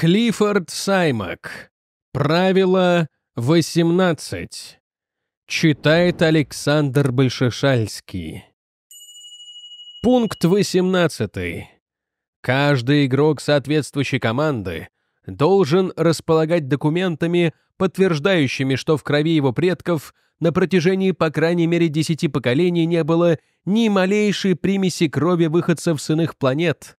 Клиффорд Саймак. Правило 18. Читает Александр Большешальский. Пункт 18. Каждый игрок соответствующей команды должен располагать документами, подтверждающими, что в крови его предков на протяжении по крайней мере 10 поколений не было ни малейшей примеси крови выходцев с иных планет,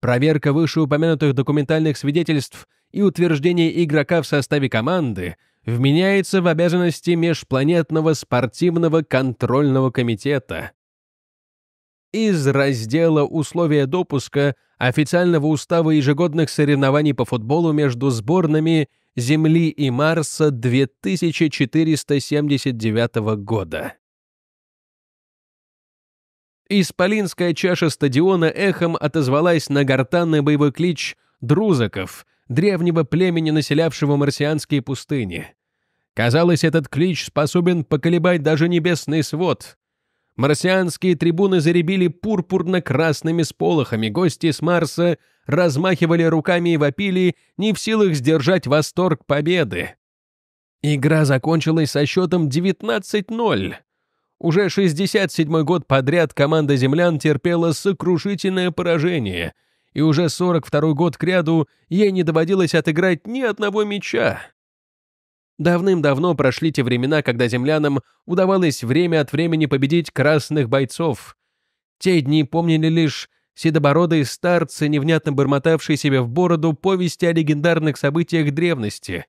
Проверка вышеупомянутых документальных свидетельств и утверждение игрока в составе команды вменяется в обязанности Межпланетного спортивного контрольного комитета. Из раздела «Условия допуска» официального устава ежегодных соревнований по футболу между сборными Земли и Марса 2479 года. Исполинская чаша стадиона эхом отозвалась на гортанный боевой клич «Друзаков», древнего племени, населявшего марсианские пустыни. Казалось, этот клич способен поколебать даже небесный свод. Марсианские трибуны заребили пурпурно-красными сполохами, гости с Марса размахивали руками и вопили, не в силах сдержать восторг победы. Игра закончилась со счетом 19 уже 67-й год подряд команда землян терпела сокрушительное поражение, и уже 42-й год кряду ей не доводилось отыграть ни одного мяча. Давным-давно прошли те времена, когда землянам удавалось время от времени победить красных бойцов. Те дни помнили лишь седобородые старцы, невнятно бормотавшие себе в бороду повести о легендарных событиях древности.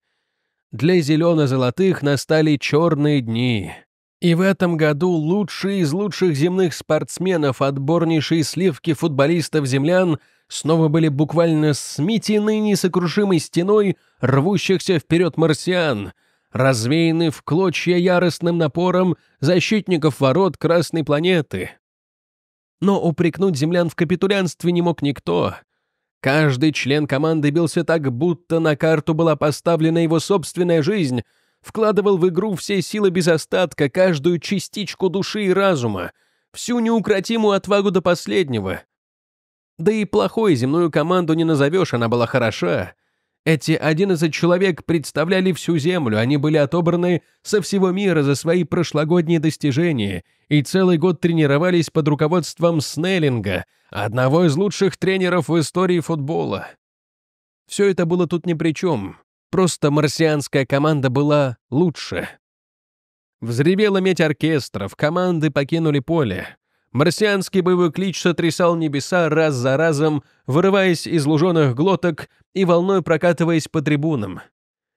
Для зелено-золотых настали черные дни — и в этом году лучшие из лучших земных спортсменов отборнейшие сливки футболистов-землян снова были буквально сметены несокрушимой стеной рвущихся вперед марсиан, развеяны в клочья яростным напором защитников ворот Красной планеты. Но упрекнуть землян в капитулянстве не мог никто. Каждый член команды бился так, будто на карту была поставлена его собственная жизнь — вкладывал в игру все силы без остатка, каждую частичку души и разума, всю неукротимую отвагу до последнего. Да и плохой земную команду не назовешь, она была хороша. Эти 11 человек представляли всю Землю, они были отобраны со всего мира за свои прошлогодние достижения и целый год тренировались под руководством Снеллинга, одного из лучших тренеров в истории футбола. Все это было тут ни при чем. Просто марсианская команда была лучше. Взревела медь оркестров, команды покинули поле. Марсианский боевой клич сотрясал небеса раз за разом, вырываясь из луженых глоток и волной прокатываясь по трибунам.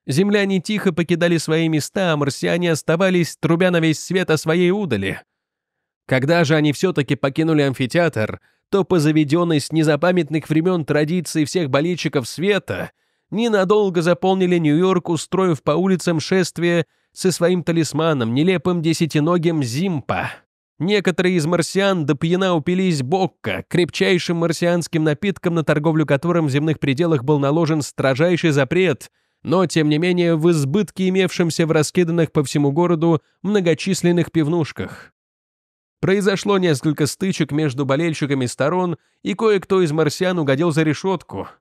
Земляне тихо покидали свои места, а марсиане оставались, трубя на весь свет о своей удали. Когда же они все-таки покинули амфитеатр, то по заведенной с незапамятных времен традиции всех болельщиков света — ненадолго заполнили Нью-Йорк, устроив по улицам шествие со своим талисманом, нелепым десятиногим Зимпа. Некоторые из марсиан до пьяна упились бокка, крепчайшим марсианским напитком, на торговлю которым в земных пределах был наложен строжайший запрет, но, тем не менее, в избытке имевшемся в раскиданных по всему городу многочисленных пивнушках. Произошло несколько стычек между болельщиками сторон, и кое-кто из марсиан угодил за решетку —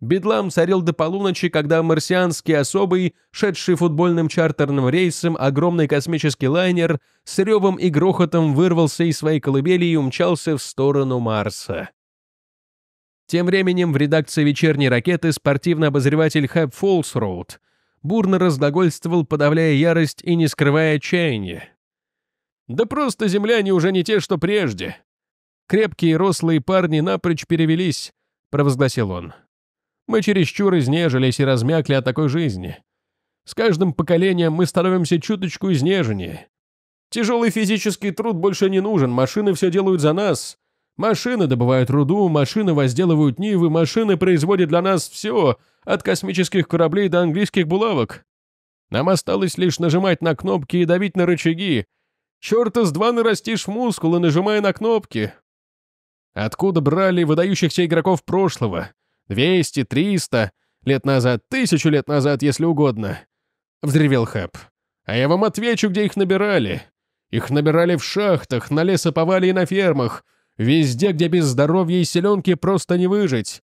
Бедлам царил до полуночи, когда марсианский особый, шедший футбольным чартерным рейсом огромный космический лайнер, с ревом и грохотом вырвался из своей колыбели и умчался в сторону Марса. Тем временем в редакции «Вечерней ракеты» спортивный обозреватель Хэб Фолсроуд бурно разглагольствовал, подавляя ярость и не скрывая отчаяния. «Да просто земляне уже не те, что прежде. Крепкие рослые парни напрочь перевелись», — провозгласил он. Мы чересчур изнежились и размякли от такой жизни. С каждым поколением мы становимся чуточку изнеженнее. Тяжелый физический труд больше не нужен, машины все делают за нас. Машины добывают руду, машины возделывают нивы, машины производят для нас все, от космических кораблей до английских булавок. Нам осталось лишь нажимать на кнопки и давить на рычаги. Чёрта с два нарастишь мускулы, нажимая на кнопки. Откуда брали выдающихся игроков прошлого? Двести, триста лет назад, тысячу лет назад, если угодно», — взревел Хэп. «А я вам отвечу, где их набирали. Их набирали в шахтах, на лесоповале и на фермах, везде, где без здоровья и селенки просто не выжить.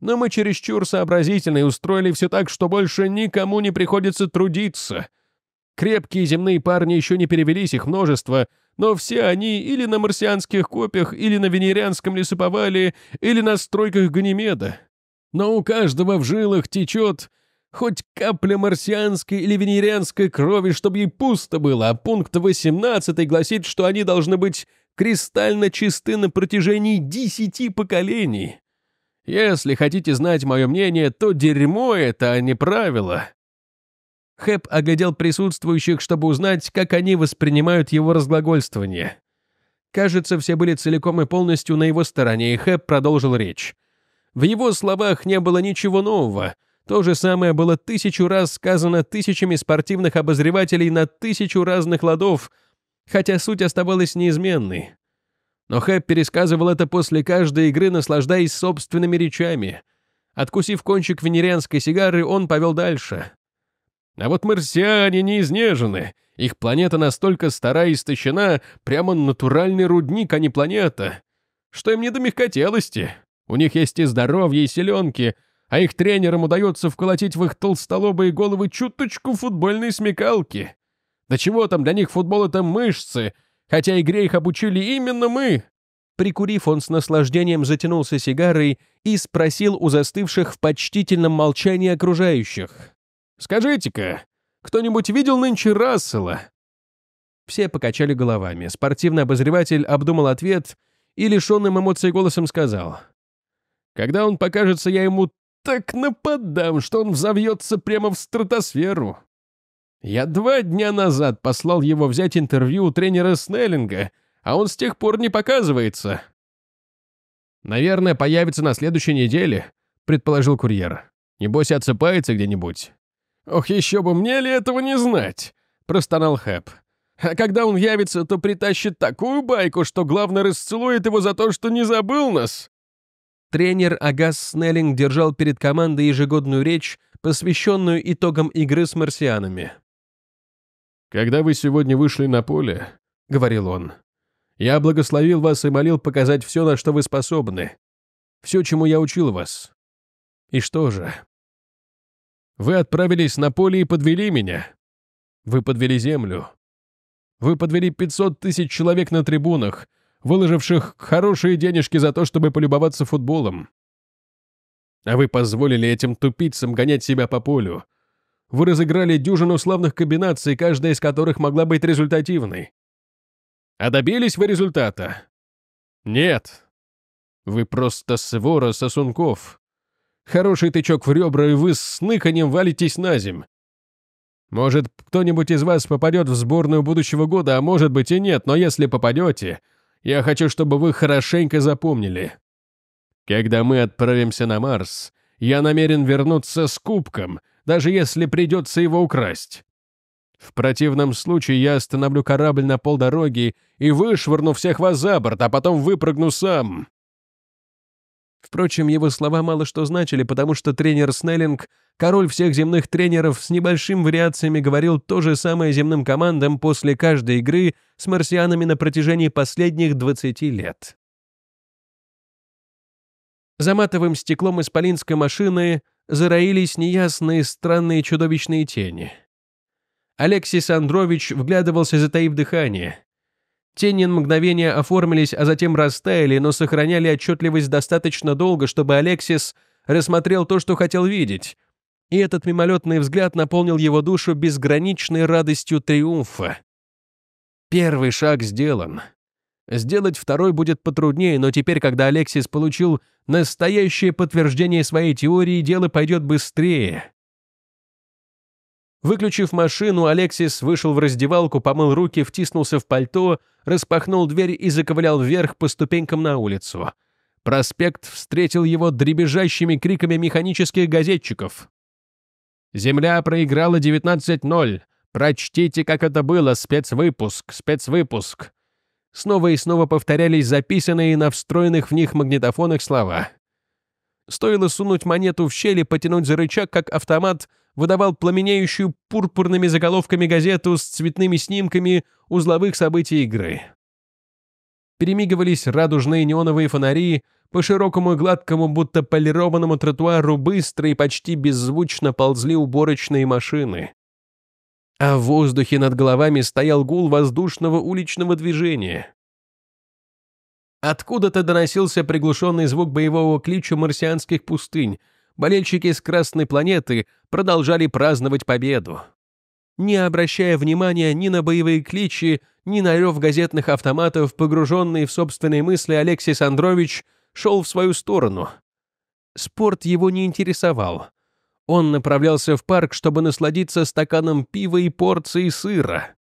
Но мы чересчур сообразительны и устроили все так, что больше никому не приходится трудиться. Крепкие земные парни еще не перевелись, их множество — но все они или на марсианских копьях, или на венерианском лесоповале, или на стройках Ганимеда. Но у каждого в жилах течет хоть капля марсианской или венерианской крови, чтобы ей пусто было, а пункт 18 гласит, что они должны быть кристально чисты на протяжении десяти поколений. Если хотите знать мое мнение, то дерьмо это, а не правило. Хэп оглядел присутствующих, чтобы узнать, как они воспринимают его разглагольствование. Кажется, все были целиком и полностью на его стороне, и Хэп продолжил речь. В его словах не было ничего нового. То же самое было тысячу раз сказано тысячами спортивных обозревателей на тысячу разных ладов, хотя суть оставалась неизменной. Но Хэп пересказывал это после каждой игры, наслаждаясь собственными речами. Откусив кончик венерианской сигары, он повел дальше. А вот марсиане не изнежены. Их планета настолько стара и истощена, прямо натуральный рудник, а не планета. Что им не до мягкотелости. У них есть и здоровье, и селенки, а их тренерам удается вколотить в их толстолобые головы чуточку футбольной смекалки. Да чего там, для них футбол — это мышцы, хотя игре их обучили именно мы. Прикурив, он с наслаждением затянулся сигарой и спросил у застывших в почтительном молчании окружающих. Скажите-ка, кто-нибудь видел нынче Рассела?» Все покачали головами. Спортивный обозреватель обдумал ответ и лишенным эмоций голосом сказал. «Когда он покажется, я ему так нападам, что он взовьется прямо в стратосферу. Я два дня назад послал его взять интервью у тренера Снеллинга, а он с тех пор не показывается». «Наверное, появится на следующей неделе», — предположил курьер. «Небось, отсыпается где-нибудь». «Ох, еще бы мне ли этого не знать!» — простонал Хэп. «А когда он явится, то притащит такую байку, что главное расцелует его за то, что не забыл нас!» Тренер Агас Снеллинг держал перед командой ежегодную речь, посвященную итогам игры с марсианами. «Когда вы сегодня вышли на поле», — говорил он, — «я благословил вас и молил показать все, на что вы способны, все, чему я учил вас. И что же, вы отправились на поле и подвели меня. Вы подвели землю. Вы подвели 500 тысяч человек на трибунах, выложивших хорошие денежки за то, чтобы полюбоваться футболом. А вы позволили этим тупицам гонять себя по полю. Вы разыграли дюжину славных комбинаций, каждая из которых могла быть результативной. А добились вы результата? Нет. Вы просто свора сосунков. Хороший тычок в ребра, и вы с сныканьем валитесь на земь. Может, кто-нибудь из вас попадет в сборную будущего года, а может быть и нет, но если попадете, я хочу, чтобы вы хорошенько запомнили. Когда мы отправимся на Марс, я намерен вернуться с кубком, даже если придется его украсть. В противном случае я остановлю корабль на полдороги и вышвырну всех вас за борт, а потом выпрыгну сам. Впрочем, его слова мало что значили, потому что тренер Снеллинг, король всех земных тренеров, с небольшим вариациями говорил то же самое земным командам после каждой игры с марсианами на протяжении последних 20 лет. За матовым стеклом исполинской машины зароились неясные, странные чудовищные тени. Алексис Андрович вглядывался, затаив дыхание. Тени мгновения оформились, а затем растаяли, но сохраняли отчетливость достаточно долго, чтобы Алексис рассмотрел то, что хотел видеть. И этот мимолетный взгляд наполнил его душу безграничной радостью триумфа. Первый шаг сделан. Сделать второй будет потруднее, но теперь, когда Алексис получил настоящее подтверждение своей теории, дело пойдет быстрее. Выключив машину, Алексис вышел в раздевалку, помыл руки, втиснулся в пальто, распахнул дверь и заковылял вверх по ступенькам на улицу. Проспект встретил его дребезжащими криками механических газетчиков. «Земля проиграла 19-0. Прочтите, как это было. Спецвыпуск, спецвыпуск». Снова и снова повторялись записанные на встроенных в них магнитофонах слова. Стоило сунуть монету в щель и потянуть за рычаг, как автомат — выдавал пламенеющую пурпурными заголовками газету с цветными снимками узловых событий игры. Перемигивались радужные неоновые фонари, по широкому и гладкому, будто полированному тротуару быстро и почти беззвучно ползли уборочные машины. А в воздухе над головами стоял гул воздушного уличного движения. Откуда-то доносился приглушенный звук боевого клича марсианских пустынь — болельщики с Красной планеты продолжали праздновать победу. Не обращая внимания ни на боевые кличи, ни на рев газетных автоматов, погруженный в собственные мысли Алексей Сандрович шел в свою сторону. Спорт его не интересовал. Он направлялся в парк, чтобы насладиться стаканом пива и порцией сыра.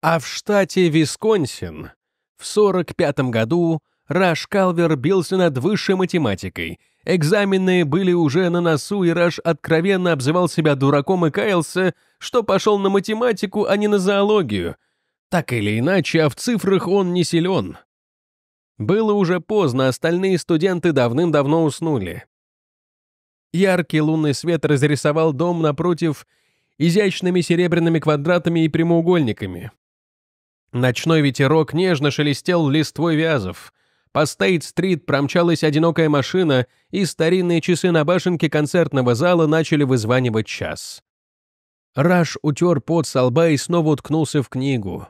А в штате Висконсин в 1945 году Раш Калвер бился над высшей математикой Экзамены были уже на носу, и Раш откровенно обзывал себя дураком и каялся, что пошел на математику, а не на зоологию. Так или иначе, а в цифрах он не силен. Было уже поздно, остальные студенты давным-давно уснули. Яркий лунный свет разрисовал дом напротив изящными серебряными квадратами и прямоугольниками. Ночной ветерок нежно шелестел листвой вязов — по Стейт-стрит промчалась одинокая машина, и старинные часы на башенке концертного зала начали вызванивать час. Раш утер пот со лба и снова уткнулся в книгу.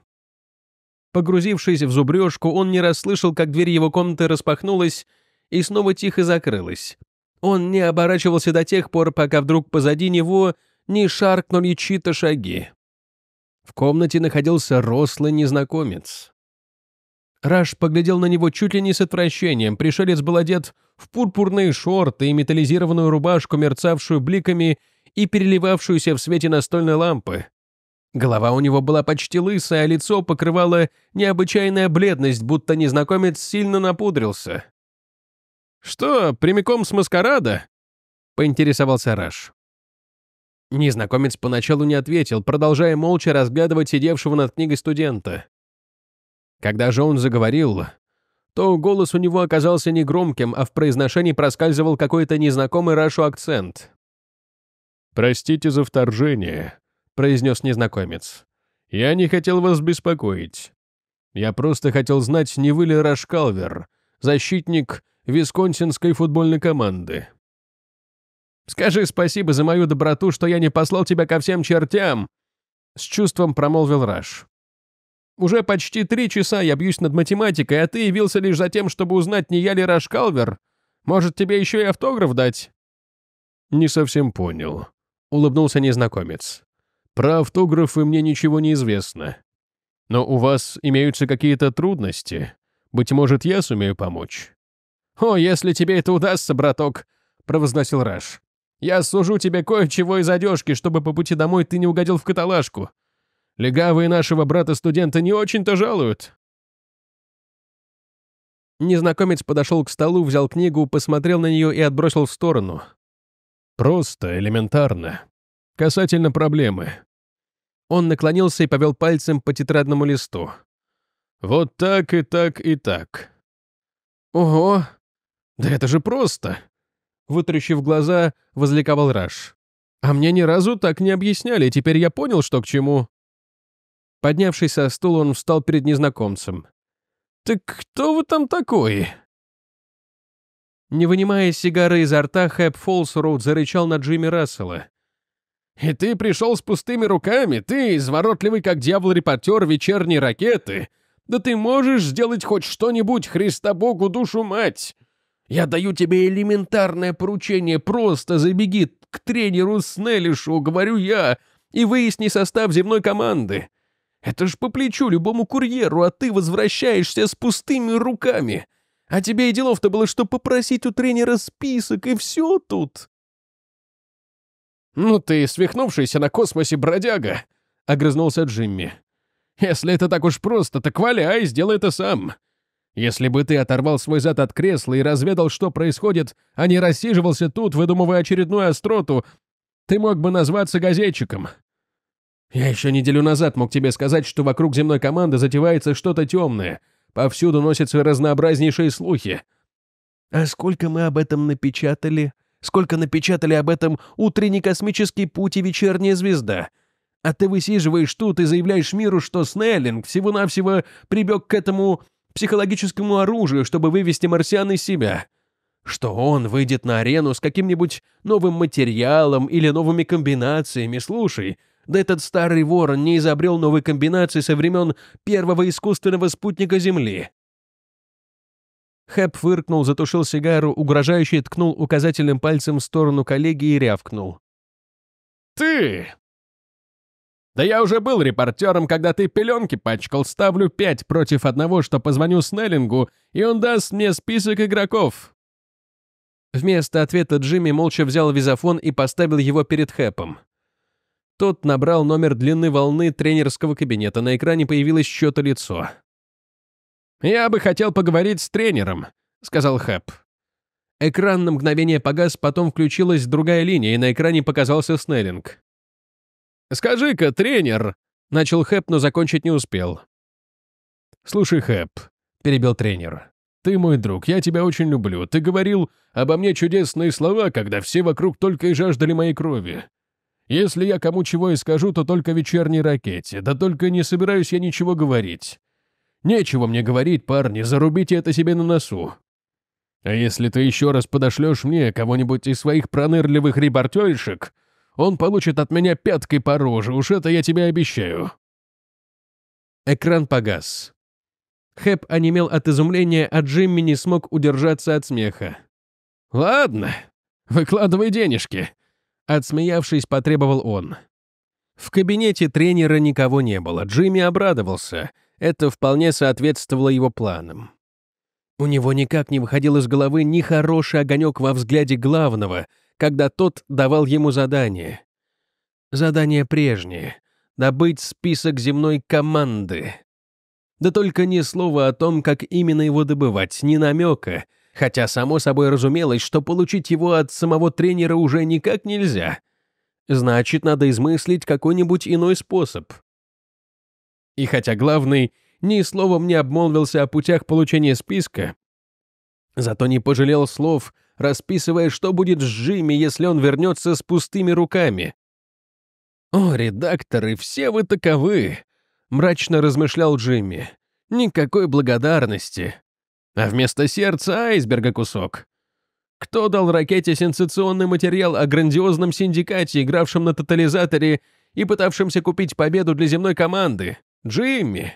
Погрузившись в зубрежку, он не расслышал, как дверь его комнаты распахнулась и снова тихо закрылась. Он не оборачивался до тех пор, пока вдруг позади него не шаркнули чьи-то шаги. В комнате находился рослый незнакомец. Раш поглядел на него чуть ли не с отвращением. Пришелец был одет в пурпурные шорты и металлизированную рубашку, мерцавшую бликами и переливавшуюся в свете настольной лампы. Голова у него была почти лысая, а лицо покрывало необычайная бледность, будто незнакомец сильно напудрился. «Что, прямиком с маскарада?» — поинтересовался Раш. Незнакомец поначалу не ответил, продолжая молча разгадывать сидевшего над книгой студента. Когда же он заговорил, то голос у него оказался не громким, а в произношении проскальзывал какой-то незнакомый Рашу акцент. «Простите за вторжение», — произнес незнакомец. «Я не хотел вас беспокоить. Я просто хотел знать, не вы ли Раш Рашкалвер, защитник висконсинской футбольной команды». «Скажи спасибо за мою доброту, что я не послал тебя ко всем чертям!» С чувством промолвил Раш. Уже почти три часа я бьюсь над математикой, а ты явился лишь за тем, чтобы узнать, не я ли Раш Калвер? Может, тебе еще и автограф дать?» «Не совсем понял», — улыбнулся незнакомец. «Про автографы мне ничего не известно. Но у вас имеются какие-то трудности. Быть может, я сумею помочь?» «О, если тебе это удастся, браток», — провозгласил Раш. «Я сужу тебе кое-чего из одежки, чтобы по пути домой ты не угодил в каталажку. Легавые нашего брата-студента не очень-то жалуют». Незнакомец подошел к столу, взял книгу, посмотрел на нее и отбросил в сторону. «Просто, элементарно. Касательно проблемы». Он наклонился и повел пальцем по тетрадному листу. «Вот так и так и так». «Ого! Да это же просто!» Вытрящив глаза, возликовал Раш. «А мне ни разу так не объясняли, теперь я понял, что к чему». Поднявшись со стула, он встал перед незнакомцем. «Так кто вы там такой?» Не вынимая сигары изо рта, Хэп Фолсроуд зарычал на Джимми Рассела. «И ты пришел с пустыми руками? Ты, изворотливый как дьявол-репортер вечерней ракеты? Да ты можешь сделать хоть что-нибудь, Христа Богу, душу мать! Я даю тебе элементарное поручение, просто забеги к тренеру Снеллишу, говорю я, и выясни состав земной команды. Это ж по плечу любому курьеру, а ты возвращаешься с пустыми руками. А тебе и делов-то было, что попросить у тренера список, и все тут. «Ну ты свихнувшийся на космосе бродяга», — огрызнулся Джимми. «Если это так уж просто, так валяй, сделай это сам. Если бы ты оторвал свой зад от кресла и разведал, что происходит, а не рассиживался тут, выдумывая очередную остроту, ты мог бы назваться газетчиком. Я еще неделю назад мог тебе сказать, что вокруг земной команды затевается что-то темное. Повсюду носятся разнообразнейшие слухи. А сколько мы об этом напечатали? Сколько напечатали об этом утренний космический путь и вечерняя звезда? А ты высиживаешь тут и заявляешь миру, что Снеллинг всего-навсего прибег к этому психологическому оружию, чтобы вывести марсиан из себя. Что он выйдет на арену с каким-нибудь новым материалом или новыми комбинациями, слушай, да этот старый ворон не изобрел новой комбинации со времен первого искусственного спутника Земли. Хэп фыркнул, затушил сигару, угрожающе ткнул указательным пальцем в сторону коллеги и рявкнул. «Ты!» «Да я уже был репортером, когда ты пеленки пачкал. Ставлю пять против одного, что позвоню Снеллингу, и он даст мне список игроков». Вместо ответа Джимми молча взял визофон и поставил его перед Хэпом. Тот набрал номер длины волны тренерского кабинета. На экране появилось счет и лицо. «Я бы хотел поговорить с тренером», — сказал Хэп. Экран на мгновение погас, потом включилась другая линия, и на экране показался Снеллинг. «Скажи-ка, тренер!» — начал Хэп, но закончить не успел. «Слушай, Хэп», — перебил тренер, — «ты мой друг, я тебя очень люблю. Ты говорил обо мне чудесные слова, когда все вокруг только и жаждали моей крови. Если я кому чего и скажу, то только вечерней ракете, да только не собираюсь я ничего говорить. Нечего мне говорить, парни, зарубите это себе на носу. А если ты еще раз подошлешь мне кого-нибудь из своих пронырливых репортеришек, он получит от меня пяткой по роже, уж это я тебе обещаю». Экран погас. Хэп онемел от изумления, а Джимми не смог удержаться от смеха. «Ладно, выкладывай денежки. Отсмеявшись, потребовал он. В кабинете тренера никого не было. Джимми обрадовался. Это вполне соответствовало его планам. У него никак не выходил из головы ни хороший огонек во взгляде главного, когда тот давал ему задание. Задание прежнее — добыть список земной команды. Да только ни слова о том, как именно его добывать, ни намека — хотя само собой разумелось, что получить его от самого тренера уже никак нельзя. Значит, надо измыслить какой-нибудь иной способ. И хотя главный ни словом не обмолвился о путях получения списка, зато не пожалел слов, расписывая, что будет с Джимми, если он вернется с пустыми руками. «О, редакторы, все вы таковы!» — мрачно размышлял Джимми. «Никакой благодарности а вместо сердца айсберга кусок. Кто дал ракете сенсационный материал о грандиозном синдикате, игравшем на тотализаторе и пытавшемся купить победу для земной команды? Джимми!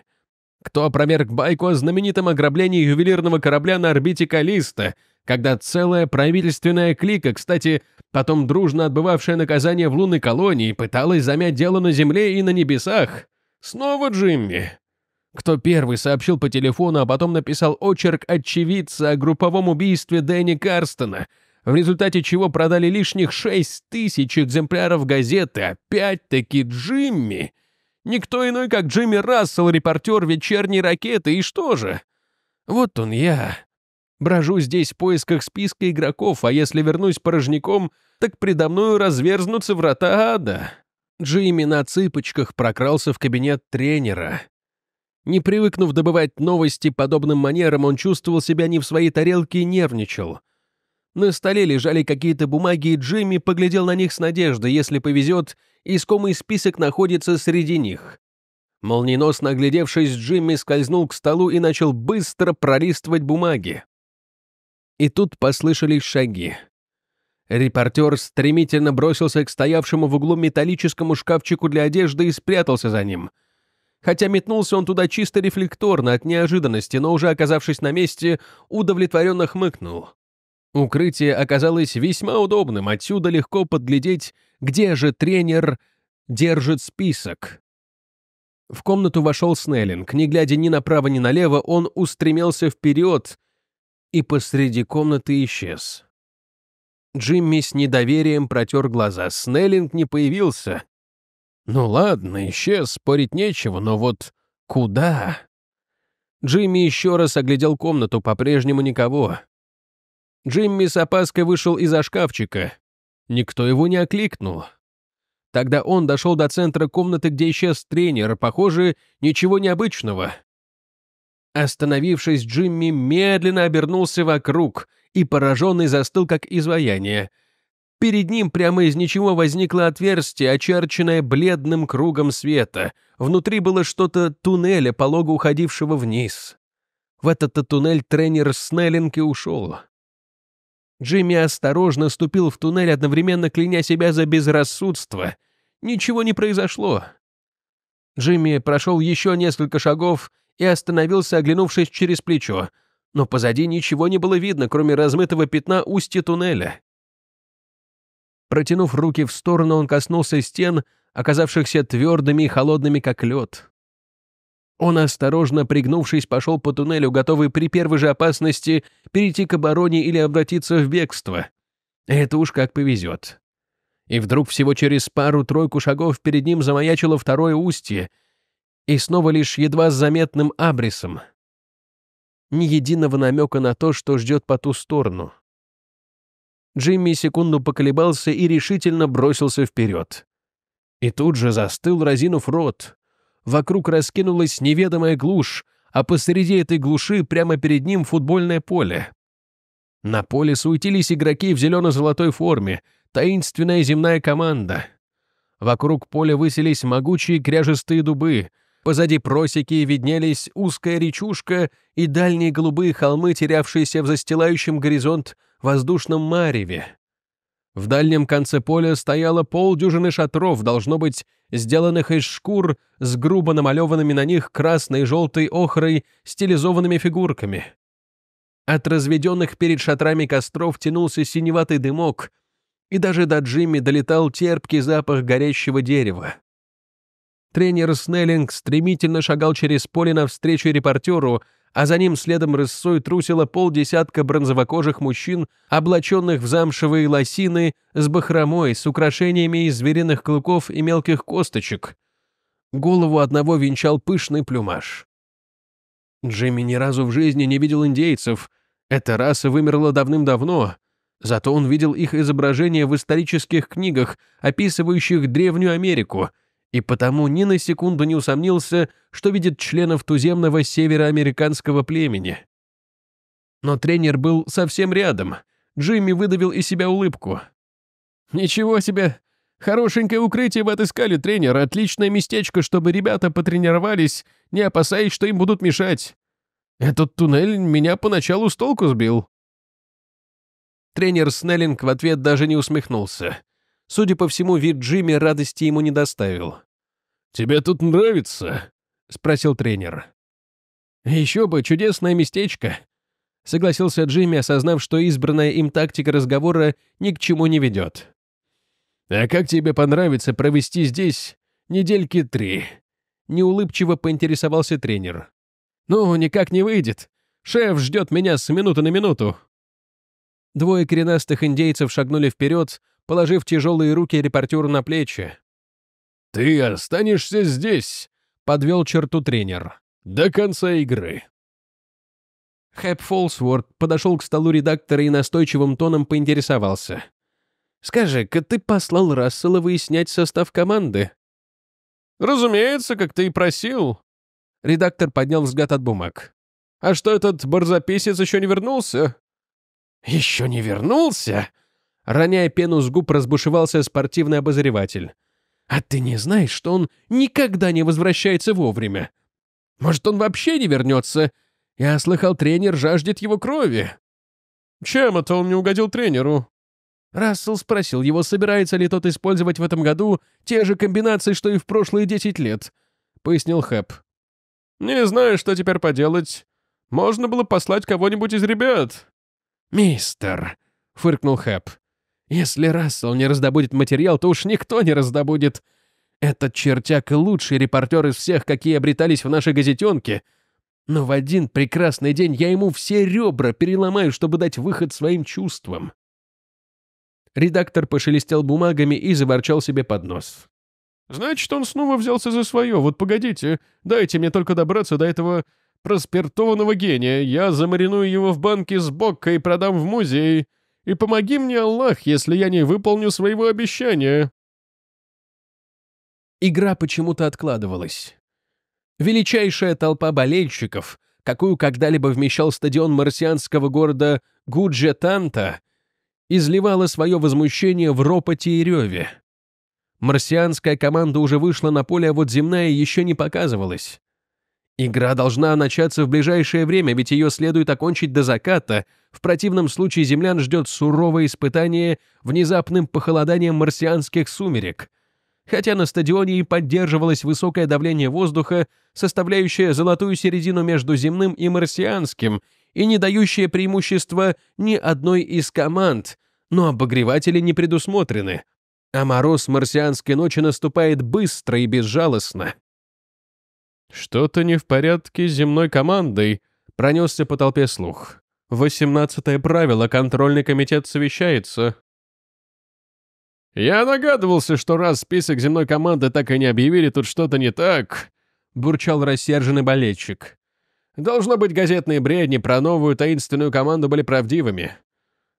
Кто опроверг байку о знаменитом ограблении ювелирного корабля на орбите Калиста, когда целая правительственная клика, кстати, потом дружно отбывавшая наказание в лунной колонии, пыталась замять дело на Земле и на небесах? Снова Джимми! Кто первый сообщил по телефону, а потом написал очерк очевидца о групповом убийстве Дэнни Карстона, в результате чего продали лишних шесть тысяч экземпляров газеты, опять-таки а Джимми. Никто иной, как Джимми Рассел, репортер «Вечерней ракеты», и что же? Вот он я. Брожу здесь в поисках списка игроков, а если вернусь порожняком, так предо мною разверзнутся врата ада. Джимми на цыпочках прокрался в кабинет тренера. Не привыкнув добывать новости подобным манером, он чувствовал себя не в своей тарелке и нервничал. На столе лежали какие-то бумаги, и Джимми поглядел на них с надеждой, если повезет, искомый список находится среди них. Молниеносно оглядевшись, Джимми скользнул к столу и начал быстро пролистывать бумаги. И тут послышались шаги. Репортер стремительно бросился к стоявшему в углу металлическому шкафчику для одежды и спрятался за ним — хотя метнулся он туда чисто рефлекторно от неожиданности, но уже оказавшись на месте, удовлетворенно хмыкнул. Укрытие оказалось весьма удобным, отсюда легко подглядеть, где же тренер держит список. В комнату вошел Снеллинг. Не глядя ни направо, ни налево, он устремился вперед и посреди комнаты исчез. Джимми с недоверием протер глаза. Снеллинг не появился. Ну ладно, исчез, спорить нечего, но вот куда? Джимми еще раз оглядел комнату, по-прежнему никого. Джимми с опаской вышел из-за шкафчика. Никто его не окликнул. Тогда он дошел до центра комнаты, где исчез тренер, похоже, ничего необычного. Остановившись, Джимми медленно обернулся вокруг и пораженный застыл, как изваяние — Перед ним прямо из ничего возникло отверстие, очерченное бледным кругом света. Внутри было что-то туннеля, полого уходившего вниз. В этот туннель тренер Снеллинг и ушел. Джимми осторожно ступил в туннель, одновременно кляня себя за безрассудство. Ничего не произошло. Джимми прошел еще несколько шагов и остановился, оглянувшись через плечо. Но позади ничего не было видно, кроме размытого пятна устья туннеля. Протянув руки в сторону, он коснулся стен, оказавшихся твердыми и холодными, как лед. Он, осторожно пригнувшись, пошел по туннелю, готовый при первой же опасности перейти к обороне или обратиться в бегство. Это уж как повезет. И вдруг всего через пару-тройку шагов перед ним замаячило второе устье, и снова лишь едва с заметным абрисом. Ни единого намека на то, что ждет по ту сторону. Джимми секунду поколебался и решительно бросился вперед. И тут же застыл, разинув рот. Вокруг раскинулась неведомая глушь, а посреди этой глуши прямо перед ним футбольное поле. На поле суетились игроки в зелено-золотой форме, таинственная земная команда. Вокруг поля высились могучие кряжестые дубы, позади просеки виднелись узкая речушка и дальние голубые холмы, терявшиеся в застилающем горизонт воздушном мареве. В дальнем конце поля стояло полдюжины шатров, должно быть, сделанных из шкур с грубо намалеванными на них красной и желтой охрой стилизованными фигурками. От разведенных перед шатрами костров тянулся синеватый дымок, и даже до Джимми долетал терпкий запах горящего дерева. Тренер Снеллинг стремительно шагал через поле навстречу репортеру, а за ним следом рысцой трусило полдесятка бронзовокожих мужчин, облаченных в замшевые лосины, с бахромой, с украшениями из звериных клыков и мелких косточек. Голову одного венчал пышный плюмаж. Джимми ни разу в жизни не видел индейцев. Эта раса вымерла давным-давно. Зато он видел их изображения в исторических книгах, описывающих Древнюю Америку — и потому ни на секунду не усомнился, что видит членов туземного североамериканского племени. Но тренер был совсем рядом. Джимми выдавил из себя улыбку. «Ничего себе! Хорошенькое укрытие вы отыскали, тренер. Отличное местечко, чтобы ребята потренировались, не опасаясь, что им будут мешать. Этот туннель меня поначалу с толку сбил». Тренер Снеллинг в ответ даже не усмехнулся. Судя по всему, вид Джимми радости ему не доставил. «Тебе тут нравится?» — спросил тренер. «Еще бы, чудесное местечко!» — согласился Джимми, осознав, что избранная им тактика разговора ни к чему не ведет. «А как тебе понравится провести здесь недельки три?» — неулыбчиво поинтересовался тренер. «Ну, никак не выйдет. Шеф ждет меня с минуты на минуту». Двое коренастых индейцев шагнули вперед, положив тяжелые руки репортеру на плечи. «Ты останешься здесь», — подвел черту тренер. «До конца игры». Хэп Фолсворд подошел к столу редактора и настойчивым тоном поинтересовался. «Скажи-ка, ты послал Рассела выяснять состав команды?» «Разумеется, как ты и просил». Редактор поднял взгляд от бумаг. «А что этот борзописец еще не вернулся?» «Еще не вернулся?» Роняя пену с губ, разбушевался спортивный обозреватель. «А ты не знаешь, что он никогда не возвращается вовремя? Может, он вообще не вернется? Я слыхал, тренер жаждет его крови». «Чем это он не угодил тренеру?» Рассел спросил его, собирается ли тот использовать в этом году те же комбинации, что и в прошлые 10 лет, — пояснил Хэп. «Не знаю, что теперь поделать. Можно было послать кого-нибудь из ребят». «Мистер», — фыркнул Хэп, если Рассел не раздобудет материал, то уж никто не раздобудет. Этот чертяк лучший репортер из всех, какие обретались в нашей газетенке. Но в один прекрасный день я ему все ребра переломаю, чтобы дать выход своим чувствам». Редактор пошелестел бумагами и заворчал себе под нос. «Значит, он снова взялся за свое. Вот погодите, дайте мне только добраться до этого проспиртованного гения. Я замариную его в банке с боккой и продам в музей. И помоги мне, Аллах, если я не выполню своего обещания!» Игра почему-то откладывалась. Величайшая толпа болельщиков, какую когда-либо вмещал стадион марсианского города Гуджетанта, изливала свое возмущение в ропоте и реве. Марсианская команда уже вышла на поле, а вот земная еще не показывалась. Игра должна начаться в ближайшее время, ведь ее следует окончить до заката. В противном случае землян ждет суровое испытание внезапным похолоданием марсианских сумерек. Хотя на стадионе и поддерживалось высокое давление воздуха, составляющее золотую середину между земным и марсианским, и не дающее преимущества ни одной из команд, но обогреватели не предусмотрены. А мороз марсианской ночи наступает быстро и безжалостно. «Что-то не в порядке с земной командой», — пронесся по толпе слух. «Восемнадцатое правило. Контрольный комитет совещается». «Я догадывался, что раз список земной команды так и не объявили, тут что-то не так», — бурчал рассерженный болельщик. «Должно быть, газетные бредни про новую таинственную команду были правдивыми.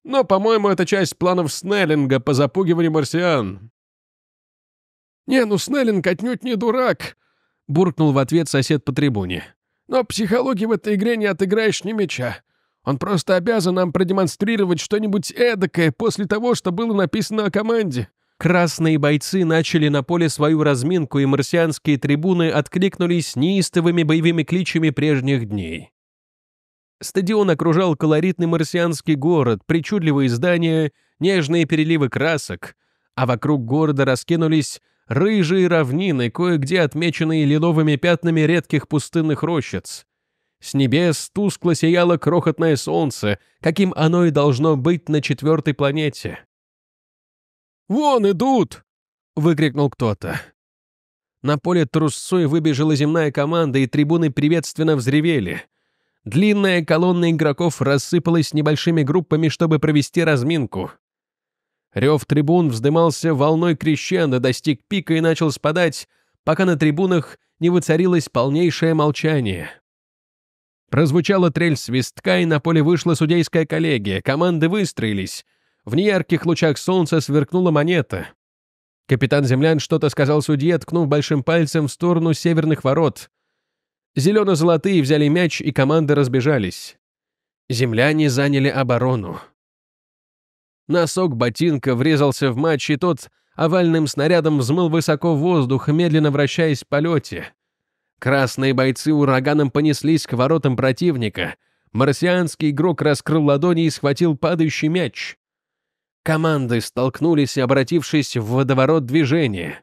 Но, по-моему, это часть планов Снеллинга по запугиванию марсиан». «Не, ну Снеллинг отнюдь не дурак», — буркнул в ответ сосед по трибуне. «Но психологии в этой игре не отыграешь ни мяча. Он просто обязан нам продемонстрировать что-нибудь эдакое после того, что было написано о команде». Красные бойцы начали на поле свою разминку, и марсианские трибуны откликнулись неистовыми боевыми кличами прежних дней. Стадион окружал колоритный марсианский город, причудливые здания, нежные переливы красок, а вокруг города раскинулись рыжие равнины, кое-где отмеченные ледовыми пятнами редких пустынных рощиц. С небес тускло сияло крохотное солнце, каким оно и должно быть на четвертой планете. «Вон идут!» — выкрикнул кто-то. На поле трусцой выбежала земная команда, и трибуны приветственно взревели. Длинная колонна игроков рассыпалась небольшими группами, чтобы провести разминку. Рев трибун вздымался волной крещена, достиг пика и начал спадать, пока на трибунах не воцарилось полнейшее молчание. Прозвучала трель свистка, и на поле вышла судейская коллегия. Команды выстроились. В неярких лучах солнца сверкнула монета. Капитан землян что-то сказал судье, ткнув большим пальцем в сторону северных ворот. Зелено-золотые взяли мяч, и команды разбежались. Земляне заняли оборону. Носок ботинка врезался в матч, и тот овальным снарядом взмыл высоко в воздух, медленно вращаясь в полете. Красные бойцы ураганом понеслись к воротам противника. Марсианский игрок раскрыл ладони и схватил падающий мяч. Команды столкнулись, обратившись в водоворот движения.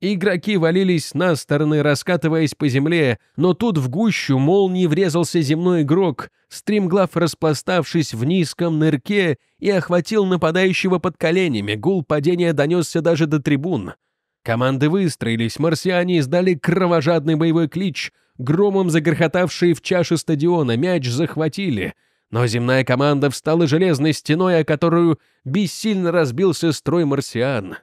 Игроки валились на стороны, раскатываясь по земле, но тут в гущу молнии врезался земной игрок, стримглав распластавшись в низком нырке и охватил нападающего под коленями, гул падения донесся даже до трибун. Команды выстроились, марсиане издали кровожадный боевой клич, громом загрохотавшие в чаше стадиона, мяч захватили. Но земная команда встала железной стеной, о которую бессильно разбился строй марсиан.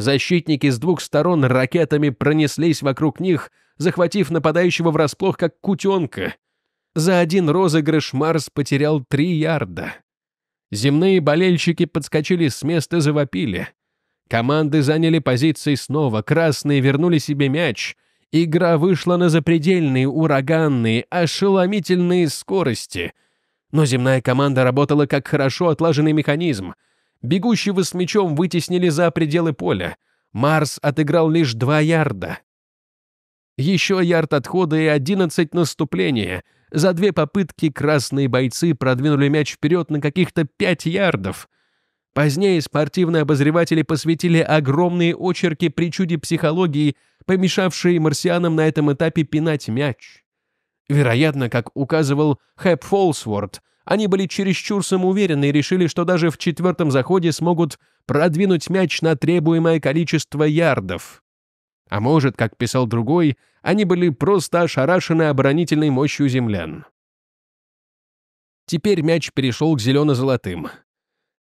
Защитники с двух сторон ракетами пронеслись вокруг них, захватив нападающего врасплох как кутенка. За один розыгрыш Марс потерял три ярда. Земные болельщики подскочили с места и завопили. Команды заняли позиции снова, красные вернули себе мяч. Игра вышла на запредельные, ураганные, ошеломительные скорости. Но земная команда работала как хорошо отлаженный механизм — Бегущего с мечом вытеснили за пределы поля. Марс отыграл лишь два ярда. Еще ярд отхода и 11 наступления. За две попытки красные бойцы продвинули мяч вперед на каких-то 5 ярдов. Позднее спортивные обозреватели посвятили огромные очерки причуде психологии, помешавшие марсианам на этом этапе пинать мяч. Вероятно, как указывал Хэп Фолсворт, они были чересчур самоуверены и решили, что даже в четвертом заходе смогут продвинуть мяч на требуемое количество ярдов. А может, как писал другой, они были просто ошарашены оборонительной мощью землян. Теперь мяч перешел к зелено-золотым.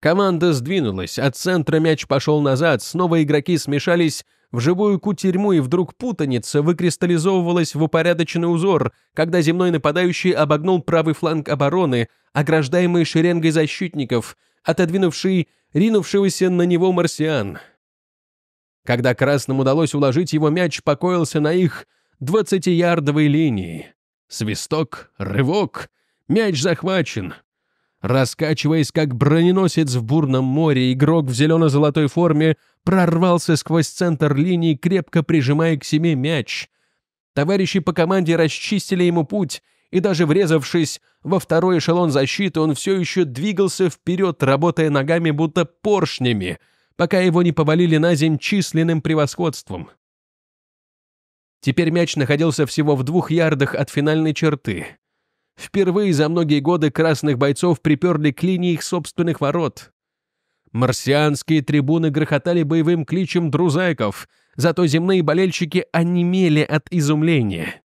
Команда сдвинулась, от центра мяч пошел назад, снова игроки смешались, в живую кутерьму и вдруг путаница выкристаллизовывалась в упорядоченный узор, когда земной нападающий обогнул правый фланг обороны, ограждаемый шеренгой защитников, отодвинувший ринувшегося на него марсиан. Когда красным удалось уложить его мяч, покоился на их двадцатиярдовой линии. Свисток, рывок, мяч захвачен, Раскачиваясь, как броненосец в бурном море, игрок в зелено-золотой форме прорвался сквозь центр линии, крепко прижимая к себе мяч. Товарищи по команде расчистили ему путь, и даже врезавшись во второй эшелон защиты, он все еще двигался вперед, работая ногами будто поршнями, пока его не повалили на земь численным превосходством. Теперь мяч находился всего в двух ярдах от финальной черты — Впервые за многие годы красных бойцов приперли к линии их собственных ворот. Марсианские трибуны грохотали боевым кличем друзайков, зато земные болельщики онемели от изумления.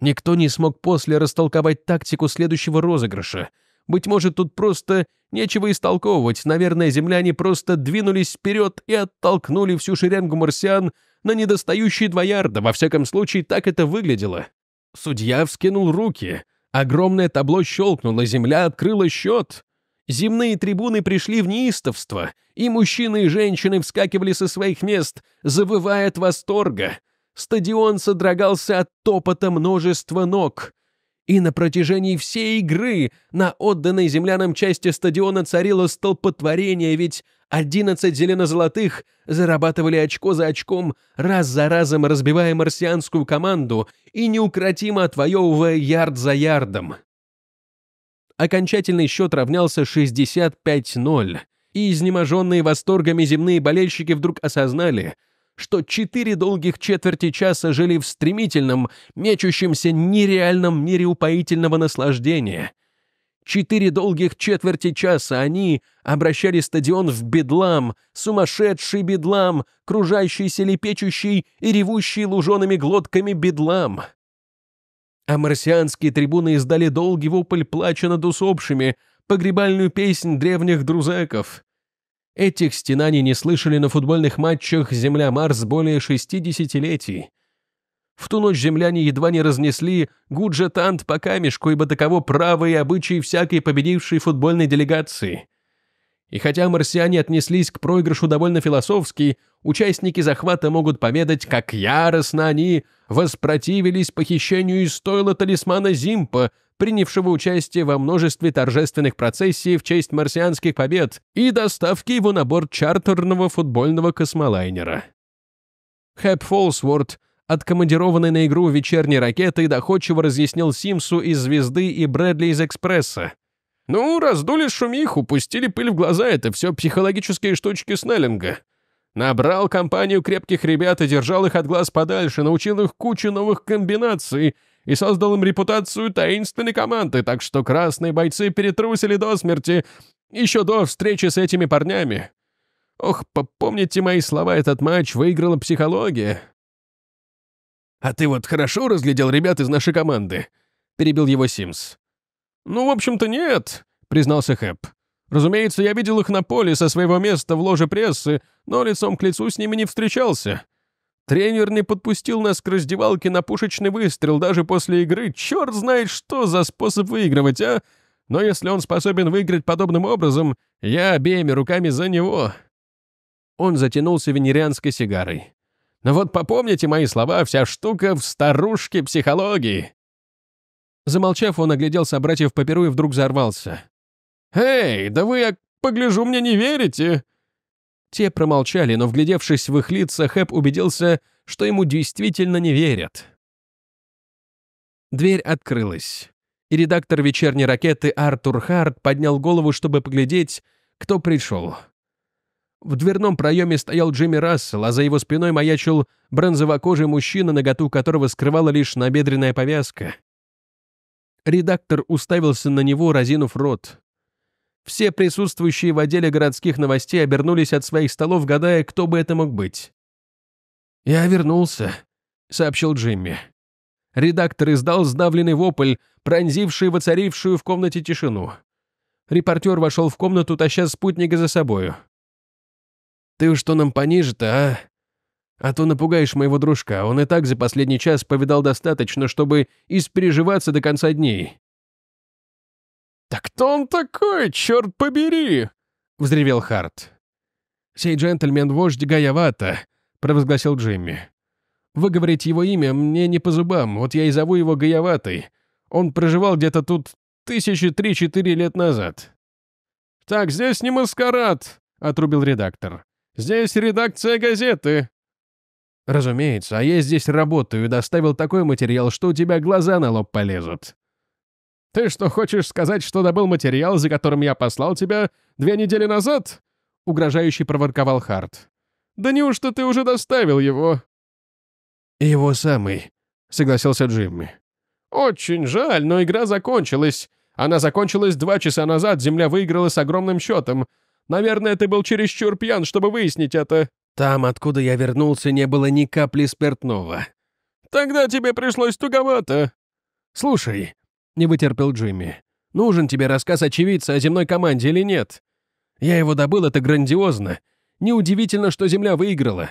Никто не смог после растолковать тактику следующего розыгрыша. Быть может, тут просто нечего истолковывать. Наверное, земляне просто двинулись вперед и оттолкнули всю шеренгу марсиан на недостающие два ярда. Во всяком случае, так это выглядело. Судья вскинул руки. Огромное табло щелкнуло, земля открыла счет. Земные трибуны пришли в неистовство, и мужчины и женщины вскакивали со своих мест, завывая от восторга. Стадион содрогался от топота множества ног. И на протяжении всей игры на отданной землянам части стадиона царило столпотворение, ведь 11 зелено-золотых зарабатывали очко за очком, раз за разом разбивая марсианскую команду и неукротимо отвоевывая ярд за ярдом. Окончательный счет равнялся 65-0, и изнеможенные восторгами земные болельщики вдруг осознали — что четыре долгих четверти часа жили в стремительном, мечущемся нереальном мире упоительного наслаждения. Четыре долгих четверти часа они обращали стадион в бедлам, сумасшедший бедлам, кружащийся, лепечущий и ревущий луженными глотками бедлам. А марсианские трибуны издали долгий вопль плача над усопшими, погребальную песнь древних друзеков. Этих стенаний не слышали на футбольных матчах «Земля-Марс» более 60-летий. В ту ночь земляне едва не разнесли гуджетант по камешку, ибо таково право и обычаи всякой победившей футбольной делегации. И хотя марсиане отнеслись к проигрышу довольно философски, участники захвата могут поведать, как яростно они воспротивились похищению из стойла талисмана Зимпа, принявшего участие во множестве торжественных процессий в честь марсианских побед и доставки его на борт чартерного футбольного космолайнера. Хэп Фолсворд, откомандированный на игру вечерней ракеты, доходчиво разъяснил Симсу из «Звезды» и Брэдли из «Экспресса», ну, раздули шумиху, пустили пыль в глаза, это все психологические штучки Снеллинга. Набрал компанию крепких ребят и держал их от глаз подальше, научил их куче новых комбинаций и создал им репутацию таинственной команды, так что красные бойцы перетрусили до смерти, еще до встречи с этими парнями. Ох, помните мои слова, этот матч выиграла психология. «А ты вот хорошо разглядел ребят из нашей команды?» — перебил его Симс. «Ну, в общем-то, нет», — признался Хэп. «Разумеется, я видел их на поле со своего места в ложе прессы, но лицом к лицу с ними не встречался. Тренер не подпустил нас к раздевалке на пушечный выстрел даже после игры. Черт знает, что за способ выигрывать, а! Но если он способен выиграть подобным образом, я обеими руками за него». Он затянулся венерианской сигарой. «Но «Ну вот попомните мои слова, вся штука в старушке психологии. Замолчав, он оглядел собратьев а по и вдруг взорвался. «Эй, да вы, я погляжу, мне не верите!» Те промолчали, но, вглядевшись в их лица, Хэп убедился, что ему действительно не верят. Дверь открылась, и редактор «Вечерней ракеты» Артур Харт поднял голову, чтобы поглядеть, кто пришел. В дверном проеме стоял Джимми Рассел, а за его спиной маячил бронзовокожий мужчина, наготу которого скрывала лишь набедренная повязка. Редактор уставился на него, разинув рот. Все присутствующие в отделе городских новостей обернулись от своих столов, гадая, кто бы это мог быть. «Я вернулся», — сообщил Джимми. Редактор издал сдавленный вопль, пронзивший воцарившую в комнате тишину. Репортер вошел в комнату, таща спутника за собою. «Ты что нам пониже-то, а?» А то напугаешь моего дружка, он и так за последний час повидал достаточно, чтобы испереживаться до конца дней». «Так кто он такой, черт побери?» — взревел Харт. «Сей джентльмен-вождь Гаявата», — провозгласил Джимми. «Выговорить его имя мне не по зубам, вот я и зову его Гаяватой. Он проживал где-то тут тысячи три-четыре лет назад». «Так, здесь не маскарад», — отрубил редактор. «Здесь редакция газеты. «Разумеется, а я здесь работаю и доставил такой материал, что у тебя глаза на лоб полезут». «Ты что, хочешь сказать, что добыл материал, за которым я послал тебя две недели назад?» — угрожающе проворковал Харт. «Да неужто ты уже доставил его?» «Его самый», — согласился Джимми. «Очень жаль, но игра закончилась. Она закончилась два часа назад, Земля выиграла с огромным счетом. Наверное, ты был чересчур пьян, чтобы выяснить это». Там, откуда я вернулся, не было ни капли спиртного. Тогда тебе пришлось туговато. Слушай, не вытерпел Джимми. Нужен тебе рассказ очевидца о земной команде или нет? Я его добыл, это грандиозно. Неудивительно, что Земля выиграла.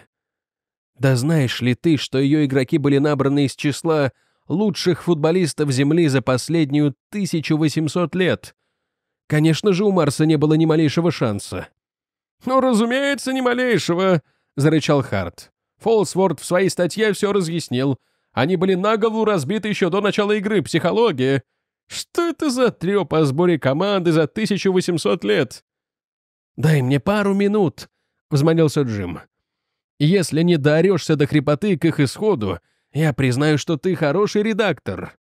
Да знаешь ли ты, что ее игроки были набраны из числа лучших футболистов Земли за последнюю 1800 лет? Конечно же, у Марса не было ни малейшего шанса. «Ну, разумеется, ни малейшего. — зарычал Харт. «Фолсворд в своей статье все разъяснил. Они были наголову разбиты еще до начала игры, психология. Что это за треп о сборе команды за 1800 лет?» «Дай мне пару минут», — взмолился Джим. «Если не доорешься до хрипоты к их исходу, я признаю, что ты хороший редактор».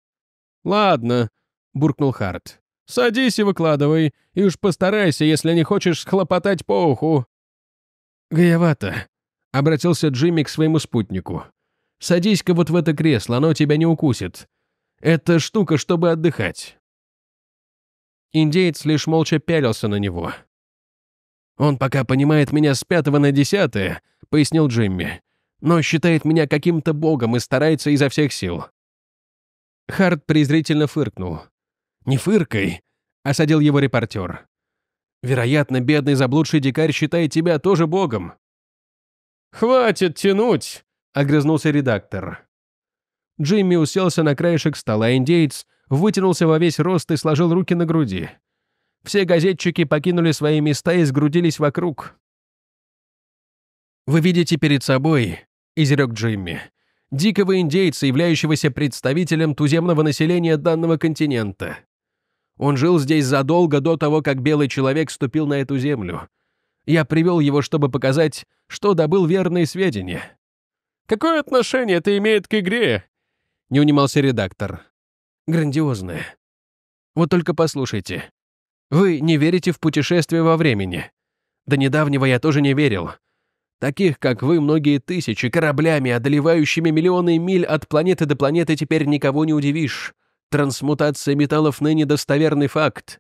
«Ладно», — буркнул Харт. «Садись и выкладывай, и уж постарайся, если не хочешь хлопотать по уху». «Гаевато», Обратился Джимми к своему спутнику. «Садись-ка вот в это кресло, оно тебя не укусит. Это штука, чтобы отдыхать». Индеец лишь молча пялился на него. «Он пока понимает меня с пятого на десятое», — пояснил Джимми, «но считает меня каким-то богом и старается изо всех сил». Харт презрительно фыркнул. «Не фыркай», — осадил его репортер. «Вероятно, бедный заблудший дикарь считает тебя тоже богом». «Хватит тянуть!» — огрызнулся редактор. Джимми уселся на краешек стола, индейц, вытянулся во весь рост и сложил руки на груди. Все газетчики покинули свои места и сгрудились вокруг. «Вы видите перед собой», — изрек Джимми, — «дикого индейца, являющегося представителем туземного населения данного континента. Он жил здесь задолго до того, как белый человек ступил на эту землю. Я привел его, чтобы показать, что добыл верные сведения. «Какое отношение это имеет к игре?» — не унимался редактор. «Грандиозное. Вот только послушайте. Вы не верите в путешествие во времени. До недавнего я тоже не верил. Таких, как вы, многие тысячи, кораблями, одолевающими миллионы миль от планеты до планеты, теперь никого не удивишь. Трансмутация металлов ныне достоверный факт.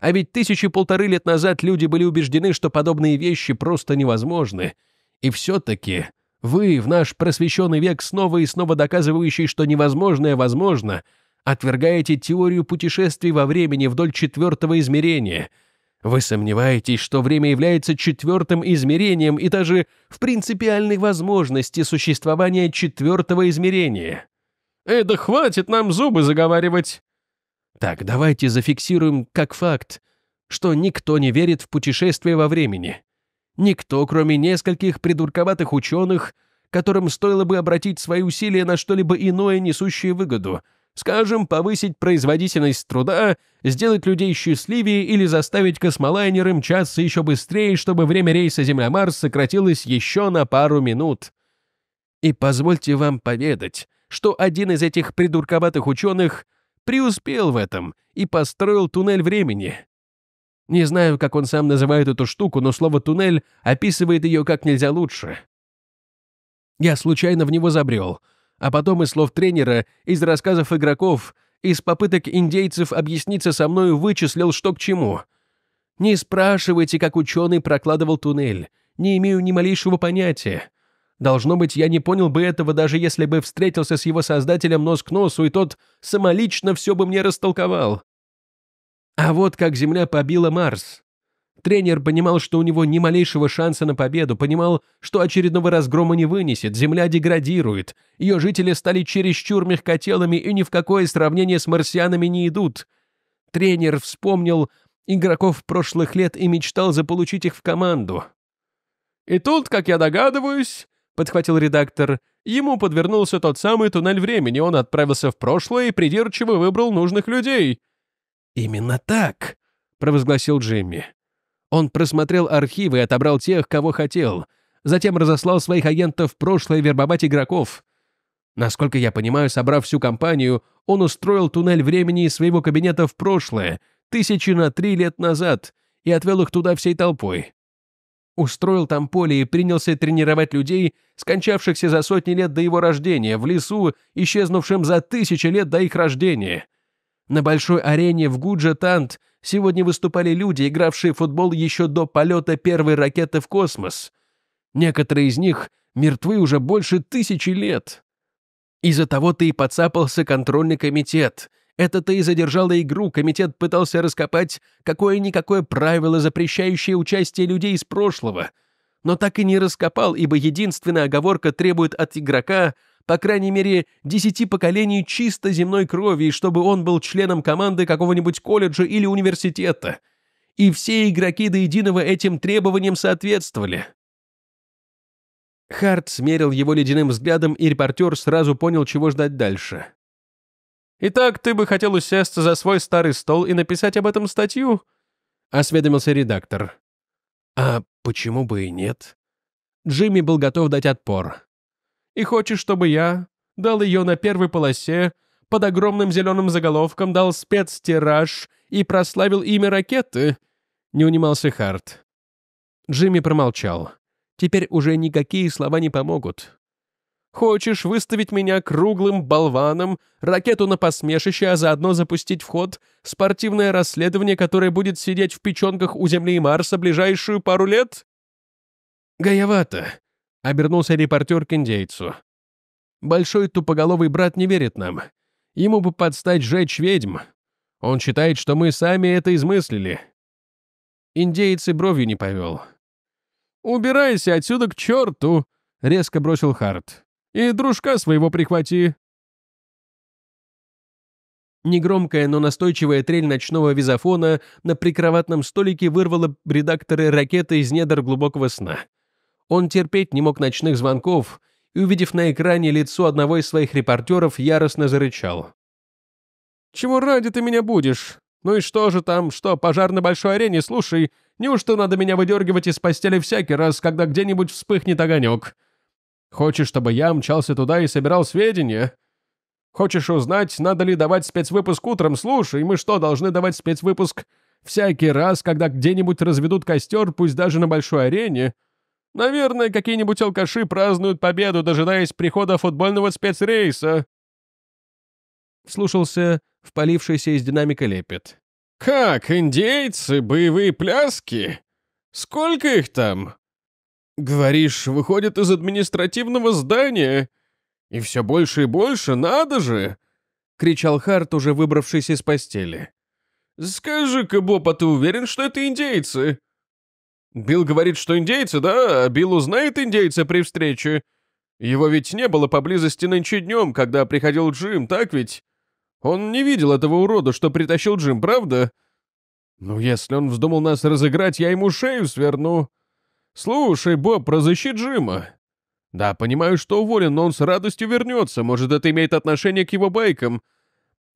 А ведь тысячи-полторы лет назад люди были убеждены, что подобные вещи просто невозможны. И все-таки вы, в наш просвещенный век, снова и снова доказывающий, что невозможное возможно, отвергаете теорию путешествий во времени вдоль четвертого измерения. Вы сомневаетесь, что время является четвертым измерением и даже в принципиальной возможности существования четвертого измерения. «Эда, хватит нам зубы заговаривать!» Так, давайте зафиксируем как факт, что никто не верит в путешествие во времени. Никто, кроме нескольких придурковатых ученых, которым стоило бы обратить свои усилия на что-либо иное, несущее выгоду. Скажем, повысить производительность труда, сделать людей счастливее или заставить космолайнеры мчаться еще быстрее, чтобы время рейса Земля-Марс сократилось еще на пару минут. И позвольте вам поведать, что один из этих придурковатых ученых — преуспел в этом и построил туннель времени. Не знаю, как он сам называет эту штуку, но слово «туннель» описывает ее как нельзя лучше. Я случайно в него забрел, а потом из слов тренера, из рассказов игроков, из попыток индейцев объясниться со мною вычислил, что к чему. Не спрашивайте, как ученый прокладывал туннель. Не имею ни малейшего понятия. Должно быть, я не понял бы этого, даже если бы встретился с его создателем нос к носу, и тот самолично все бы мне растолковал. А вот как Земля побила Марс. Тренер понимал, что у него ни малейшего шанса на победу, понимал, что очередного разгрома не вынесет, земля деградирует, ее жители стали чересчур мягкотелыми и ни в какое сравнение с марсианами не идут. Тренер вспомнил игроков прошлых лет и мечтал заполучить их в команду. «И тут, как я догадываюсь, — подхватил редактор. «Ему подвернулся тот самый туннель времени, он отправился в прошлое и придирчиво выбрал нужных людей». «Именно так», — провозгласил Джимми. Он просмотрел архивы и отобрал тех, кого хотел, затем разослал своих агентов в прошлое вербовать игроков. Насколько я понимаю, собрав всю компанию, он устроил туннель времени из своего кабинета в прошлое, тысячи на три лет назад, и отвел их туда всей толпой устроил там поле и принялся тренировать людей, скончавшихся за сотни лет до его рождения, в лесу, исчезнувшим за тысячи лет до их рождения. На большой арене в гуджа сегодня выступали люди, игравшие в футбол еще до полета первой ракеты в космос. Некоторые из них мертвы уже больше тысячи лет. Из-за того-то и подцапался контрольный комитет — это ты и задержало игру. Комитет пытался раскопать какое-никакое правило, запрещающее участие людей из прошлого. Но так и не раскопал, ибо единственная оговорка требует от игрока, по крайней мере, десяти поколений чисто земной крови, чтобы он был членом команды какого-нибудь колледжа или университета. И все игроки до единого этим требованиям соответствовали. Харт смерил его ледяным взглядом, и репортер сразу понял, чего ждать дальше. «Итак, ты бы хотел усесться за свой старый стол и написать об этом статью?» — осведомился редактор. «А почему бы и нет?» Джимми был готов дать отпор. «И хочешь, чтобы я дал ее на первой полосе, под огромным зеленым заголовком дал спецтираж и прославил имя ракеты?» — не унимался Харт. Джимми промолчал. Теперь уже никакие слова не помогут. Хочешь выставить меня круглым болваном, ракету на посмешище, а заодно запустить в ход спортивное расследование, которое будет сидеть в печенках у Земли и Марса ближайшую пару лет?» «Гаевато», — обернулся репортер к индейцу. «Большой тупоголовый брат не верит нам. Ему бы подстать жечь ведьм. Он считает, что мы сами это измыслили». Индеец и бровью не повел. «Убирайся отсюда к черту!» — резко бросил Харт. И дружка своего прихвати». Негромкая, но настойчивая трель ночного визофона на прикроватном столике вырвала редакторы ракеты из недр глубокого сна. Он терпеть не мог ночных звонков и, увидев на экране лицо одного из своих репортеров, яростно зарычал. «Чего ради ты меня будешь? Ну и что же там, что, пожар на большой арене, слушай, неужто надо меня выдергивать из постели всякий раз, когда где-нибудь вспыхнет огонек?» Хочешь, чтобы я мчался туда и собирал сведения? Хочешь узнать, надо ли давать спецвыпуск утром? Слушай, мы что, должны давать спецвыпуск всякий раз, когда где-нибудь разведут костер, пусть даже на большой арене? Наверное, какие-нибудь алкаши празднуют победу, дожидаясь прихода футбольного спецрейса. Слушался впалившийся из динамика лепет. «Как, индейцы, боевые пляски? Сколько их там?» говоришь, выходит из административного здания. И все больше и больше, надо же!» — кричал Харт, уже выбравшись из постели. «Скажи-ка, Боб, а ты уверен, что это индейцы?» «Билл говорит, что индейцы, да? А Билл узнает индейца при встрече. Его ведь не было поблизости нынче днем, когда приходил Джим, так ведь? Он не видел этого урода, что притащил Джим, правда?» «Ну, если он вздумал нас разыграть, я ему шею сверну», «Слушай, Боб, разыщи Джима». «Да, понимаю, что уволен, но он с радостью вернется. Может, это имеет отношение к его байкам.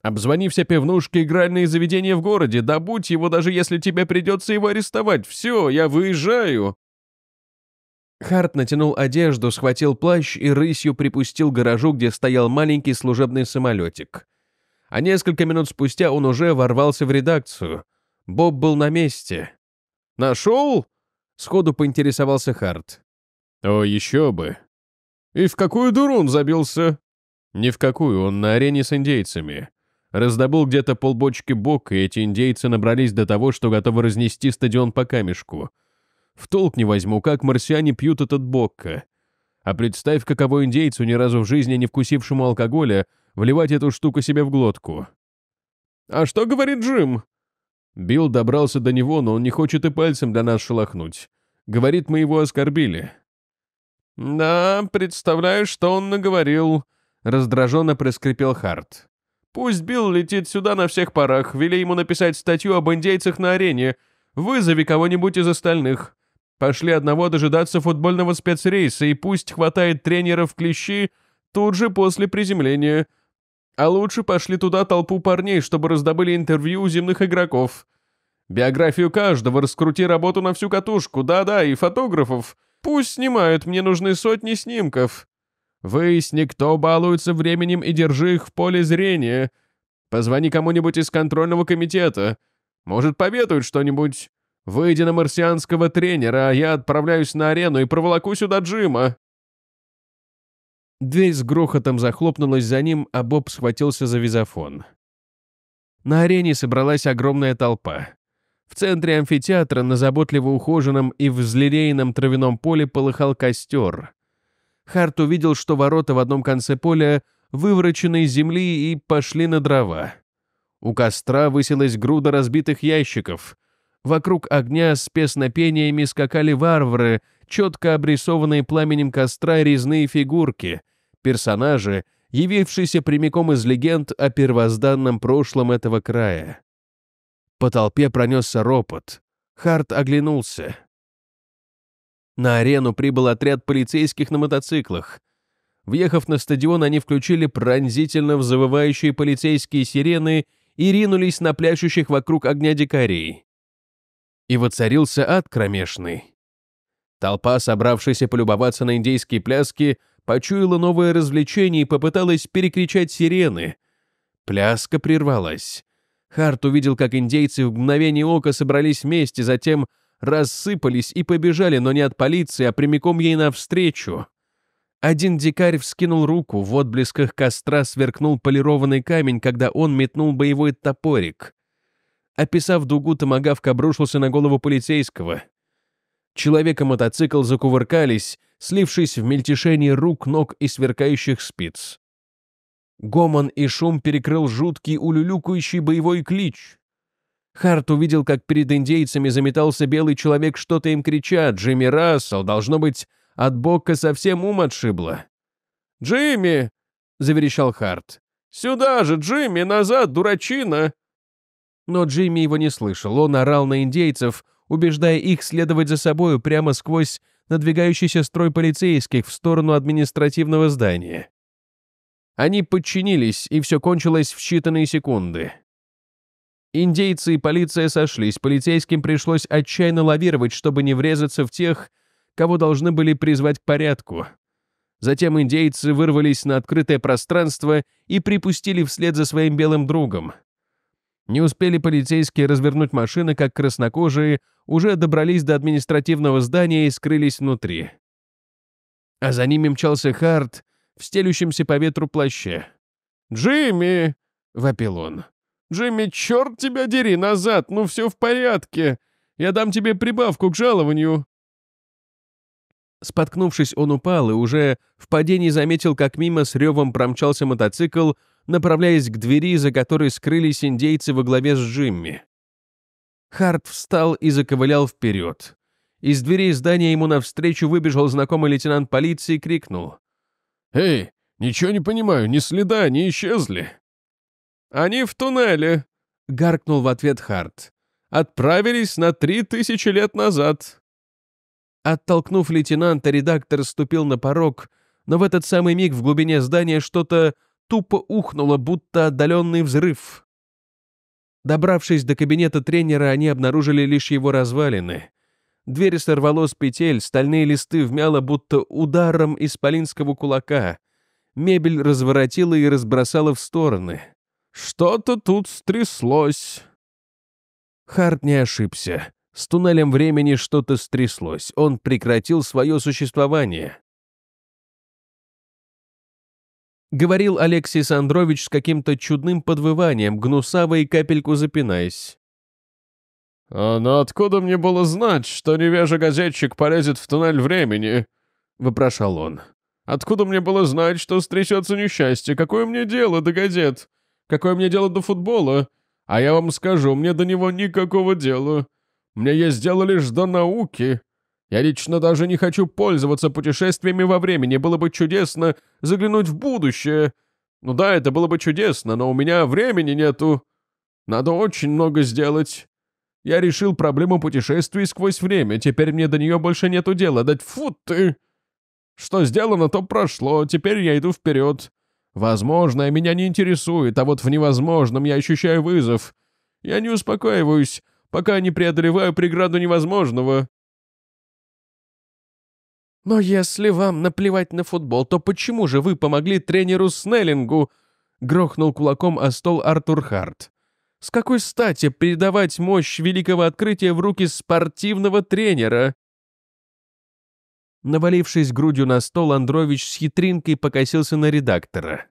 Обзвони все пивнушки, игральные заведения в городе. Добудь его, даже если тебе придется его арестовать. Все, я выезжаю». Харт натянул одежду, схватил плащ и рысью припустил к гаражу, где стоял маленький служебный самолетик. А несколько минут спустя он уже ворвался в редакцию. Боб был на месте. «Нашел?» Сходу поинтересовался Харт. «О, «А еще бы!» «И в какую дуру он забился?» «Ни в какую, он на арене с индейцами. Раздобыл где-то полбочки бок, и эти индейцы набрались до того, что готовы разнести стадион по камешку. В толк не возьму, как марсиане пьют этот бокка. А представь, каково индейцу, ни разу в жизни не вкусившему алкоголя, вливать эту штуку себе в глотку». «А что говорит Джим?» Билл добрался до него, но он не хочет и пальцем для нас шелохнуть. Говорит, мы его оскорбили». «Да, представляю, что он наговорил», — раздраженно проскрипел Харт. «Пусть Билл летит сюда на всех парах, вели ему написать статью об индейцах на арене. Вызови кого-нибудь из остальных. Пошли одного дожидаться футбольного спецрейса, и пусть хватает тренеров клещи тут же после приземления. А лучше пошли туда толпу парней, чтобы раздобыли интервью у земных игроков. Биографию каждого, раскрути работу на всю катушку, да-да, и фотографов. Пусть снимают, мне нужны сотни снимков. Выясни, кто балуется временем и держи их в поле зрения. Позвони кому-нибудь из контрольного комитета. Может, поведают что-нибудь. Выйди на марсианского тренера, а я отправляюсь на арену и проволоку сюда Джима. Дверь с грохотом захлопнулась за ним, а Боб схватился за визофон. На арене собралась огромная толпа. В центре амфитеатра на заботливо ухоженном и взлелеянном травяном поле полыхал костер. Харт увидел, что ворота в одном конце поля выворочены из земли и пошли на дрова. У костра высилась груда разбитых ящиков, Вокруг огня с песнопениями скакали варвары, четко обрисованные пламенем костра резные фигурки, персонажи, явившиеся прямиком из легенд о первозданном прошлом этого края. По толпе пронесся ропот. Харт оглянулся. На арену прибыл отряд полицейских на мотоциклах. Въехав на стадион, они включили пронзительно взывающие полицейские сирены и ринулись на плящущих вокруг огня дикарей и воцарился ад кромешный. Толпа, собравшаяся полюбоваться на индейские пляски, почуяла новое развлечение и попыталась перекричать сирены. Пляска прервалась. Харт увидел, как индейцы в мгновение ока собрались вместе, затем рассыпались и побежали, но не от полиции, а прямиком ей навстречу. Один дикарь вскинул руку, в отблесках костра сверкнул полированный камень, когда он метнул боевой топорик. Описав дугу, томагавк обрушился на голову полицейского. Человек и мотоцикл закувыркались, слившись в мельтешении рук, ног и сверкающих спиц. Гомон и шум перекрыл жуткий улюлюкающий боевой клич. Харт увидел, как перед индейцами заметался белый человек, что-то им крича. Джимми Рассел, должно быть, от бока совсем ум отшибло. «Джимми!» — заверещал Харт. «Сюда же, Джимми, назад, дурачина!» Но Джимми его не слышал, он орал на индейцев, убеждая их следовать за собою прямо сквозь надвигающийся строй полицейских в сторону административного здания. Они подчинились, и все кончилось в считанные секунды. Индейцы и полиция сошлись, полицейским пришлось отчаянно лавировать, чтобы не врезаться в тех, кого должны были призвать к порядку. Затем индейцы вырвались на открытое пространство и припустили вслед за своим белым другом — не успели полицейские развернуть машины, как краснокожие уже добрались до административного здания и скрылись внутри. А за ними мчался Харт в стелющемся по ветру плаще. «Джимми!» — вопил он. «Джимми, черт тебя дери, назад! Ну все в порядке! Я дам тебе прибавку к жалованию!» Споткнувшись, он упал и уже в падении заметил, как мимо с ревом промчался мотоцикл, направляясь к двери, за которой скрылись индейцы во главе с Джимми. Харт встал и заковылял вперед. Из дверей здания ему навстречу выбежал знакомый лейтенант полиции и крикнул. «Эй, ничего не понимаю, ни следа, они исчезли!» «Они в туннеле!» — гаркнул в ответ Харт. «Отправились на три тысячи лет назад!» Оттолкнув лейтенанта, редактор ступил на порог, но в этот самый миг в глубине здания что-то тупо ухнуло, будто отдаленный взрыв. Добравшись до кабинета тренера, они обнаружили лишь его развалины. Дверь сорвало с петель, стальные листы вмяло, будто ударом исполинского кулака. Мебель разворотила и разбросала в стороны. «Что-то тут стряслось!» Харт не ошибся. С туннелем времени что-то стряслось, он прекратил свое существование. говорил Алексей Сандрович с каким-то чудным подвыванием, гнусаво и капельку запинаясь. «А но откуда мне было знать, что невежа-газетчик полезет в туннель времени?» — вопрошал он. «Откуда мне было знать, что стрясется несчастье? Какое мне дело до газет? Какое мне дело до футбола? А я вам скажу, мне до него никакого дела. Мне есть дело лишь до науки. Я лично даже не хочу пользоваться путешествиями во времени. Было бы чудесно заглянуть в будущее. Ну да, это было бы чудесно, но у меня времени нету. Надо очень много сделать. Я решил проблему путешествий сквозь время. Теперь мне до нее больше нету дела. Дать фу ты! Что сделано, то прошло. Теперь я иду вперед. Возможное меня не интересует, а вот в невозможном я ощущаю вызов. Я не успокаиваюсь, пока не преодолеваю преграду невозможного. «Но если вам наплевать на футбол, то почему же вы помогли тренеру Снеллингу?» — грохнул кулаком о стол Артур Харт. «С какой стати передавать мощь великого открытия в руки спортивного тренера?» Навалившись грудью на стол, Андрович с хитринкой покосился на редактора.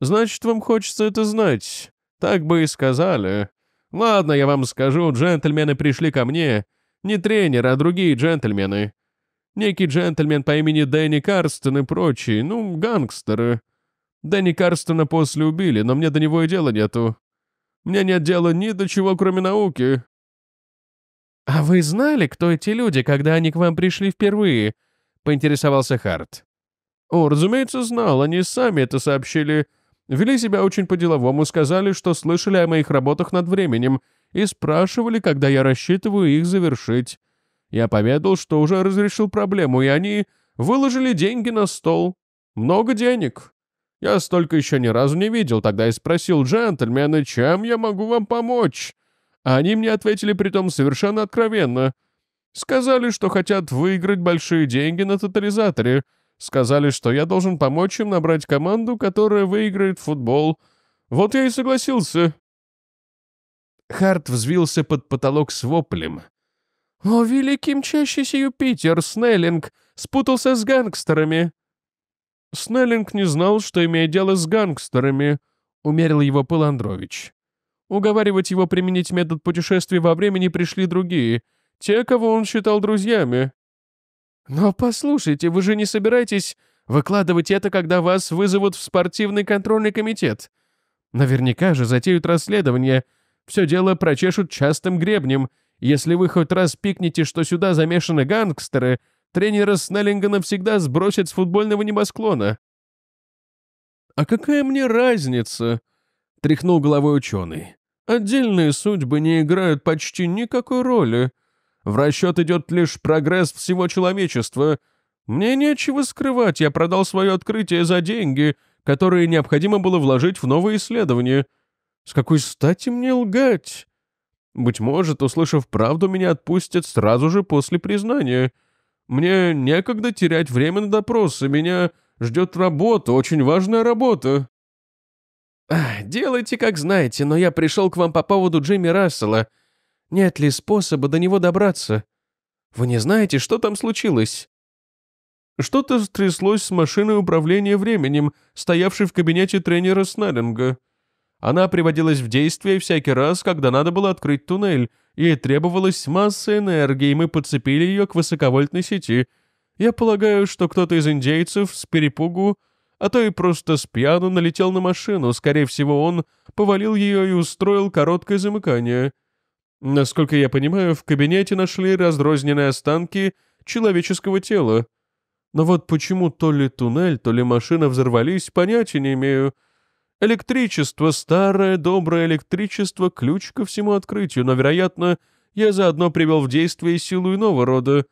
«Значит, вам хочется это знать. Так бы и сказали. Ладно, я вам скажу, джентльмены пришли ко мне. Не тренер, а другие джентльмены. Некий джентльмен по имени Дэнни Карстон и прочие, ну, гангстеры. Дэнни Карстона после убили, но мне до него и дела нету. Мне нет дела ни до чего, кроме науки». «А вы знали, кто эти люди, когда они к вам пришли впервые?» — поинтересовался Харт. «О, разумеется, знал, они сами это сообщили. Вели себя очень по-деловому, сказали, что слышали о моих работах над временем и спрашивали, когда я рассчитываю их завершить. Я поведал, что уже разрешил проблему, и они выложили деньги на стол. Много денег. Я столько еще ни разу не видел, тогда я спросил джентльмены, чем я могу вам помочь. А они мне ответили притом совершенно откровенно. Сказали, что хотят выиграть большие деньги на тотализаторе. Сказали, что я должен помочь им набрать команду, которая выиграет футбол. Вот я и согласился. Харт взвился под потолок с воплем — «О, «А великий мчащийся Юпитер, Снеллинг! Спутался с гангстерами!» «Снеллинг не знал, что имеет дело с гангстерами», — умерил его пыл Андрович. Уговаривать его применить метод путешествий во времени пришли другие, те, кого он считал друзьями. «Но послушайте, вы же не собираетесь выкладывать это, когда вас вызовут в спортивный контрольный комитет. Наверняка же затеют расследование, все дело прочешут частым гребнем, если вы хоть раз пикнете, что сюда замешаны гангстеры, тренера Снеллинга навсегда сбросят с футбольного небосклона». «А какая мне разница?» — тряхнул головой ученый. «Отдельные судьбы не играют почти никакой роли. В расчет идет лишь прогресс всего человечества. Мне нечего скрывать, я продал свое открытие за деньги, которые необходимо было вложить в новые исследования. С какой стати мне лгать?» Быть может, услышав правду, меня отпустят сразу же после признания. Мне некогда терять время на допросы, меня ждет работа, очень важная работа». «Делайте, как знаете, но я пришел к вам по поводу Джимми Рассела. Нет ли способа до него добраться? Вы не знаете, что там случилось?» Что-то стряслось с машиной управления временем, стоявшей в кабинете тренера Снеллинга. Она приводилась в действие всякий раз, когда надо было открыть туннель. Ей требовалась масса энергии, и мы подцепили ее к высоковольтной сети. Я полагаю, что кто-то из индейцев с перепугу, а то и просто с пьяну налетел на машину. Скорее всего, он повалил ее и устроил короткое замыкание. Насколько я понимаю, в кабинете нашли разрозненные останки человеческого тела. Но вот почему то ли туннель, то ли машина взорвались, понятия не имею. Электричество, старое доброе электричество, ключ ко всему открытию, но, вероятно, я заодно привел в действие силу иного рода.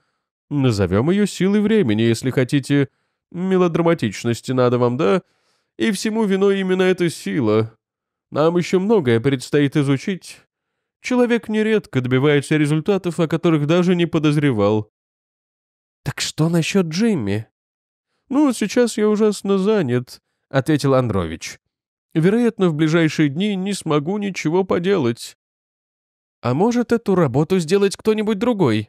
Назовем ее силой времени, если хотите. Мелодраматичности надо вам, да? И всему виной именно эта сила. Нам еще многое предстоит изучить. Человек нередко добивается результатов, о которых даже не подозревал. «Так что насчет Джимми?» «Ну, сейчас я ужасно занят», — ответил Андрович. Вероятно, в ближайшие дни не смогу ничего поделать. А может, эту работу сделать кто-нибудь другой?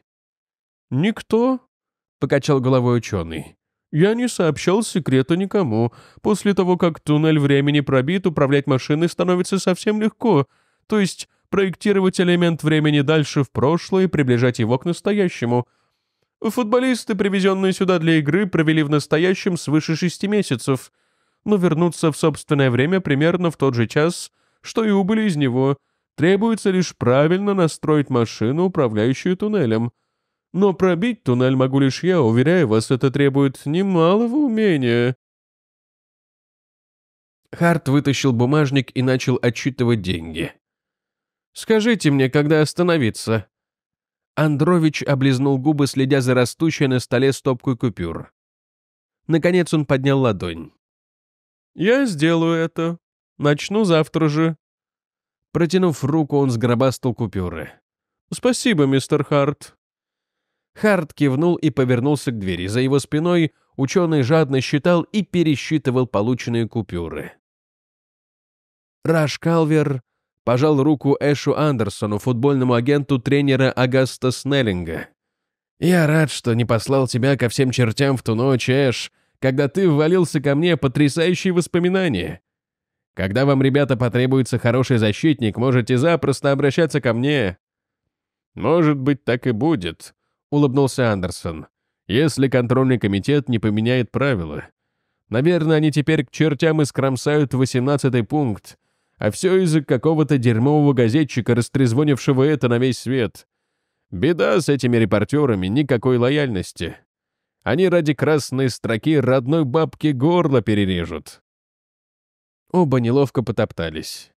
Никто, — покачал головой ученый. Я не сообщал секрета никому. После того, как туннель времени пробит, управлять машиной становится совсем легко. То есть проектировать элемент времени дальше в прошлое и приближать его к настоящему. Футболисты, привезенные сюда для игры, провели в настоящем свыше шести месяцев — но вернуться в собственное время примерно в тот же час, что и убыли из него. Требуется лишь правильно настроить машину, управляющую туннелем. Но пробить туннель могу лишь я, уверяю вас, это требует немалого умения». Харт вытащил бумажник и начал отчитывать деньги. «Скажите мне, когда остановиться?» Андрович облизнул губы, следя за растущей на столе стопкой купюр. Наконец он поднял ладонь. «Я сделаю это. Начну завтра же». Протянув руку, он сгробастал купюры. «Спасибо, мистер Харт». Харт кивнул и повернулся к двери. За его спиной ученый жадно считал и пересчитывал полученные купюры. Раш Калвер пожал руку Эшу Андерсону, футбольному агенту тренера Агаста Снеллинга. «Я рад, что не послал тебя ко всем чертям в ту ночь, Эш», когда ты ввалился ко мне потрясающие воспоминания. Когда вам, ребята, потребуется хороший защитник, можете запросто обращаться ко мне». «Может быть, так и будет», — улыбнулся Андерсон. «Если контрольный комитет не поменяет правила. Наверное, они теперь к чертям искромсают восемнадцатый пункт, а все из-за какого-то дерьмового газетчика, растрезвонившего это на весь свет. Беда с этими репортерами, никакой лояльности». Они ради красной строки родной бабки горло перережут. Оба неловко потоптались.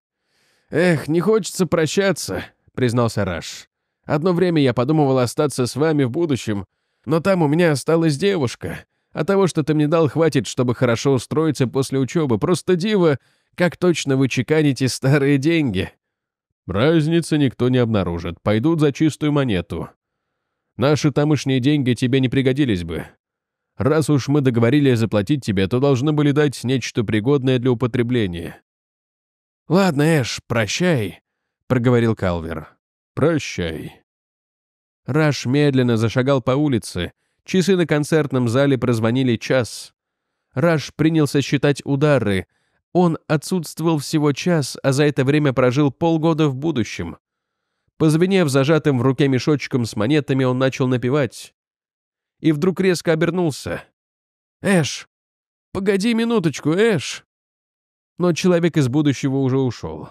«Эх, не хочется прощаться», — признался Раш. «Одно время я подумывал остаться с вами в будущем, но там у меня осталась девушка. А того, что ты мне дал, хватит, чтобы хорошо устроиться после учебы. Просто диво, как точно вы чеканите старые деньги». «Разницы никто не обнаружит. Пойдут за чистую монету», Наши тамошние деньги тебе не пригодились бы. Раз уж мы договорились заплатить тебе, то должны были дать нечто пригодное для употребления». «Ладно, Эш, прощай», — проговорил Калвер. «Прощай». Раш медленно зашагал по улице. Часы на концертном зале прозвонили час. Раш принялся считать удары. Он отсутствовал всего час, а за это время прожил полгода в будущем. Позвенев зажатым в руке мешочком с монетами, он начал напевать. И вдруг резко обернулся. «Эш! Погоди минуточку, Эш!» Но человек из будущего уже ушел.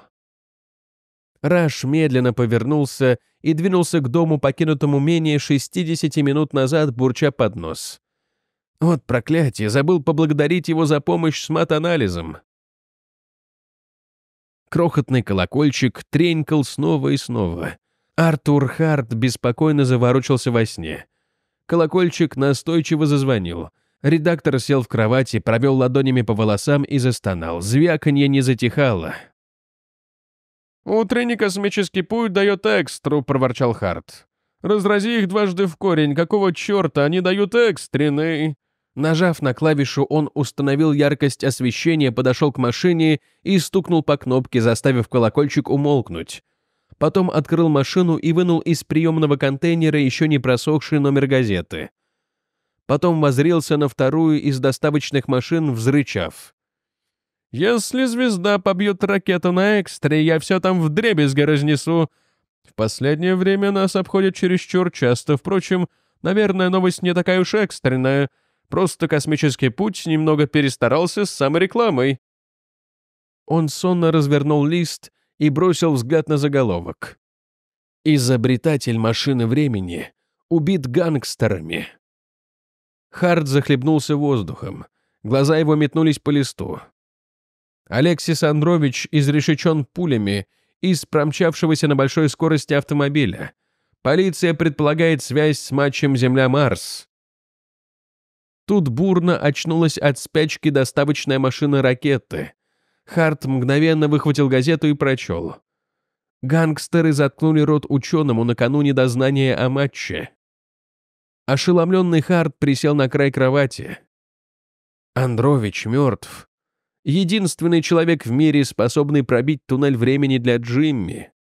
Раш медленно повернулся и двинулся к дому, покинутому менее 60 минут назад, бурча под нос. Вот проклятие, забыл поблагодарить его за помощь с матанализом. Крохотный колокольчик тренькал снова и снова. Артур Харт беспокойно заворочился во сне. Колокольчик настойчиво зазвонил. Редактор сел в кровати, провел ладонями по волосам и застонал. Звяканье не затихало. «Утренний космический путь дает экстру», — проворчал Харт. «Разрази их дважды в корень. Какого черта они дают экстренный?» Нажав на клавишу, он установил яркость освещения, подошел к машине и стукнул по кнопке, заставив колокольчик умолкнуть. Потом открыл машину и вынул из приемного контейнера еще не просохший номер газеты. Потом возрился на вторую из доставочных машин, взрычав. «Если звезда побьет ракету на экстре, я все там вдребезги разнесу. В последнее время нас обходят чересчур часто, впрочем, наверное, новость не такая уж экстренная». Просто космический путь немного перестарался с саморекламой». Он сонно развернул лист и бросил взгляд на заголовок. «Изобретатель машины времени убит гангстерами». Харт захлебнулся воздухом. Глаза его метнулись по листу. Алексис Андрович изрешечен пулями из промчавшегося на большой скорости автомобиля. Полиция предполагает связь с матчем Земля-Марс. Тут бурно очнулась от спячки доставочная машина ракеты. Харт мгновенно выхватил газету и прочел. Гангстеры заткнули рот ученому накануне дознания о матче. Ошеломленный Харт присел на край кровати. Андрович мертв. Единственный человек в мире, способный пробить туннель времени для Джимми.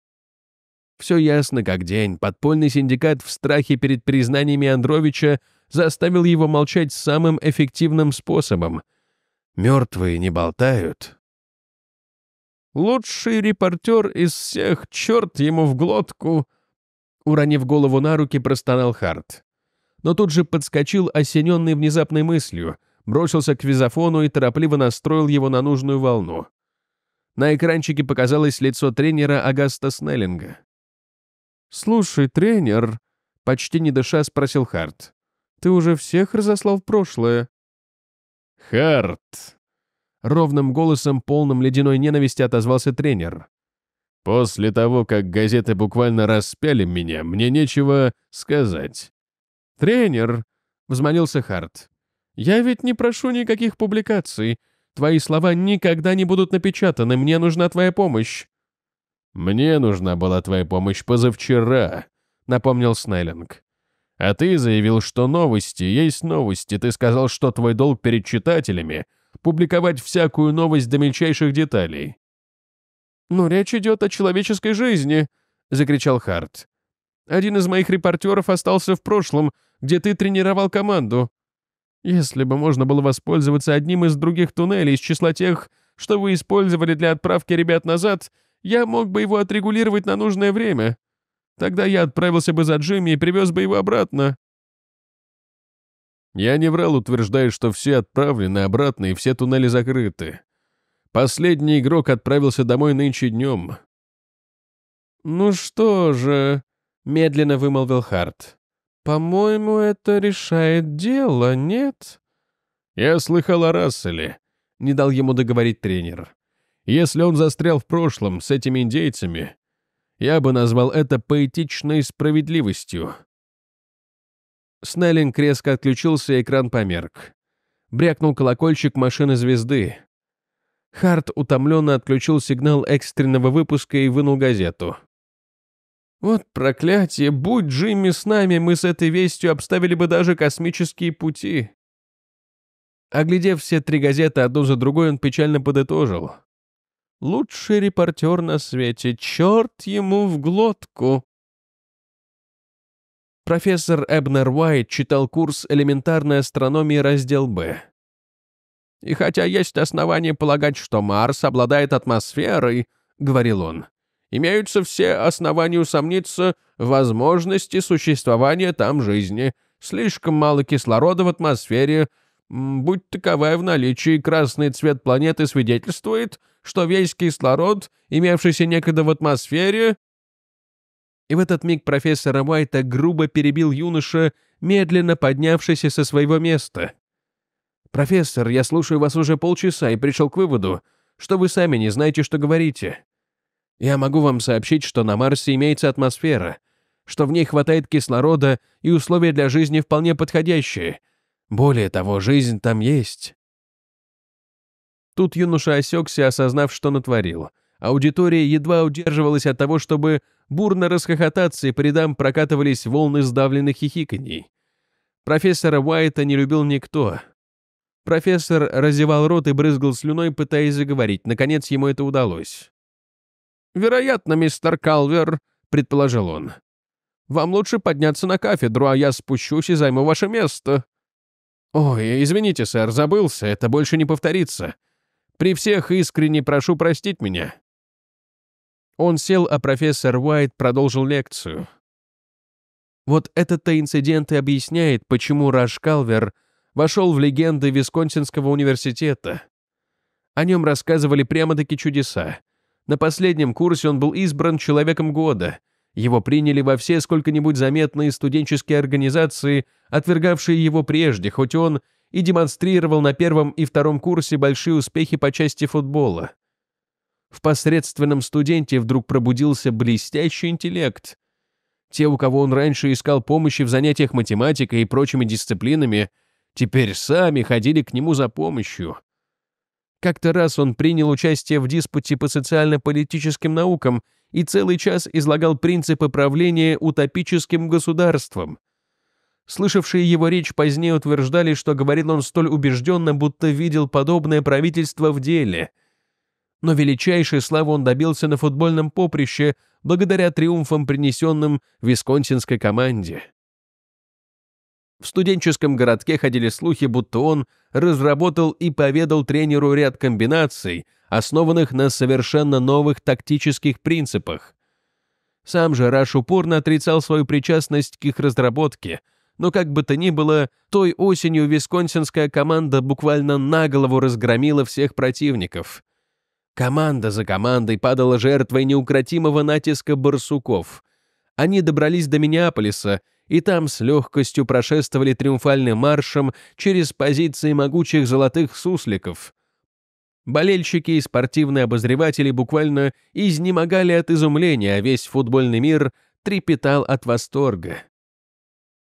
Все ясно как день. Подпольный синдикат в страхе перед признаниями Андровича заставил его молчать самым эффективным способом. Мертвые не болтают. «Лучший репортер из всех, черт ему в глотку!» Уронив голову на руки, простонал Харт. Но тут же подскочил, осененный внезапной мыслью, бросился к визофону и торопливо настроил его на нужную волну. На экранчике показалось лицо тренера Агаста Снеллинга. «Слушай, тренер», — почти не дыша спросил Харт. Ты уже всех разослал в прошлое». «Харт!» — ровным голосом, полным ледяной ненависти отозвался тренер. «После того, как газеты буквально распяли меня, мне нечего сказать». «Тренер!» — взмолился Харт. «Я ведь не прошу никаких публикаций. Твои слова никогда не будут напечатаны. Мне нужна твоя помощь». «Мне нужна была твоя помощь позавчера», — напомнил Снайлинг. А ты заявил, что новости есть новости. Ты сказал, что твой долг перед читателями — публиковать всякую новость до мельчайших деталей. «Но речь идет о человеческой жизни», — закричал Харт. «Один из моих репортеров остался в прошлом, где ты тренировал команду. Если бы можно было воспользоваться одним из других туннелей из числа тех, что вы использовали для отправки ребят назад, я мог бы его отрегулировать на нужное время. Тогда я отправился бы за Джимми и привез бы его обратно». Я не врал, утверждая, что все отправлены обратно и все туннели закрыты. Последний игрок отправился домой нынче днем. «Ну что же», — медленно вымолвил Харт, — «по-моему, это решает дело, нет?» «Я слыхал о Расселе», — не дал ему договорить тренер. «Если он застрял в прошлом с этими индейцами, я бы назвал это поэтичной справедливостью. Снеллинг резко отключился, экран померк. Брякнул колокольчик машины звезды. Харт утомленно отключил сигнал экстренного выпуска и вынул газету. «Вот проклятие! Будь Джимми с нами, мы с этой вестью обставили бы даже космические пути!» Оглядев все три газеты одну за другой, он печально подытожил. Лучший репортер на свете, черт ему в глотку. Профессор Эбнер Уайт читал курс «Элементарной астрономии. Раздел Б». «И хотя есть основания полагать, что Марс обладает атмосферой», — говорил он, «имеются все основания усомниться в возможности существования там жизни. Слишком мало кислорода в атмосфере, Будь таковая в наличии, красный цвет планеты свидетельствует, что весь кислород, имевшийся некогда в атмосфере...» И в этот миг профессор Уайта грубо перебил юноша, медленно поднявшийся со своего места. «Профессор, я слушаю вас уже полчаса и пришел к выводу, что вы сами не знаете, что говорите. Я могу вам сообщить, что на Марсе имеется атмосфера, что в ней хватает кислорода и условия для жизни вполне подходящие — более того, жизнь там есть. Тут юноша осекся, осознав, что натворил. Аудитория едва удерживалась от того, чтобы бурно расхохотаться, и по рядам прокатывались волны сдавленных хихиканий. Профессора Уайта не любил никто. Профессор разевал рот и брызгал слюной, пытаясь заговорить. Наконец ему это удалось. «Вероятно, мистер Калвер», — предположил он. «Вам лучше подняться на кафедру, а я спущусь и займу ваше место». «Ой, извините, сэр, забылся, это больше не повторится. При всех искренне прошу простить меня». Он сел, а профессор Уайт продолжил лекцию. Вот этот-то инцидент и объясняет, почему Раш Калвер вошел в легенды Висконсинского университета. О нем рассказывали прямо-таки чудеса. На последнем курсе он был избран человеком года — его приняли во все сколько-нибудь заметные студенческие организации, отвергавшие его прежде, хоть он и демонстрировал на первом и втором курсе большие успехи по части футбола. В посредственном студенте вдруг пробудился блестящий интеллект. Те, у кого он раньше искал помощи в занятиях математикой и прочими дисциплинами, теперь сами ходили к нему за помощью. Как-то раз он принял участие в диспуте по социально-политическим наукам – и целый час излагал принципы правления утопическим государством. Слышавшие его речь позднее утверждали, что говорил он столь убежденно, будто видел подобное правительство в деле. Но величайшей славы он добился на футбольном поприще благодаря триумфам, принесенным висконсинской команде. В студенческом городке ходили слухи, будто он разработал и поведал тренеру ряд комбинаций, основанных на совершенно новых тактических принципах. Сам же Раш упорно отрицал свою причастность к их разработке, но как бы то ни было, той осенью висконсинская команда буквально на голову разгромила всех противников. Команда за командой падала жертвой неукротимого натиска барсуков. Они добрались до Миннеаполиса — и там с легкостью прошествовали триумфальным маршем через позиции могучих золотых сусликов. Болельщики и спортивные обозреватели буквально изнемогали от изумления, а весь футбольный мир трепетал от восторга.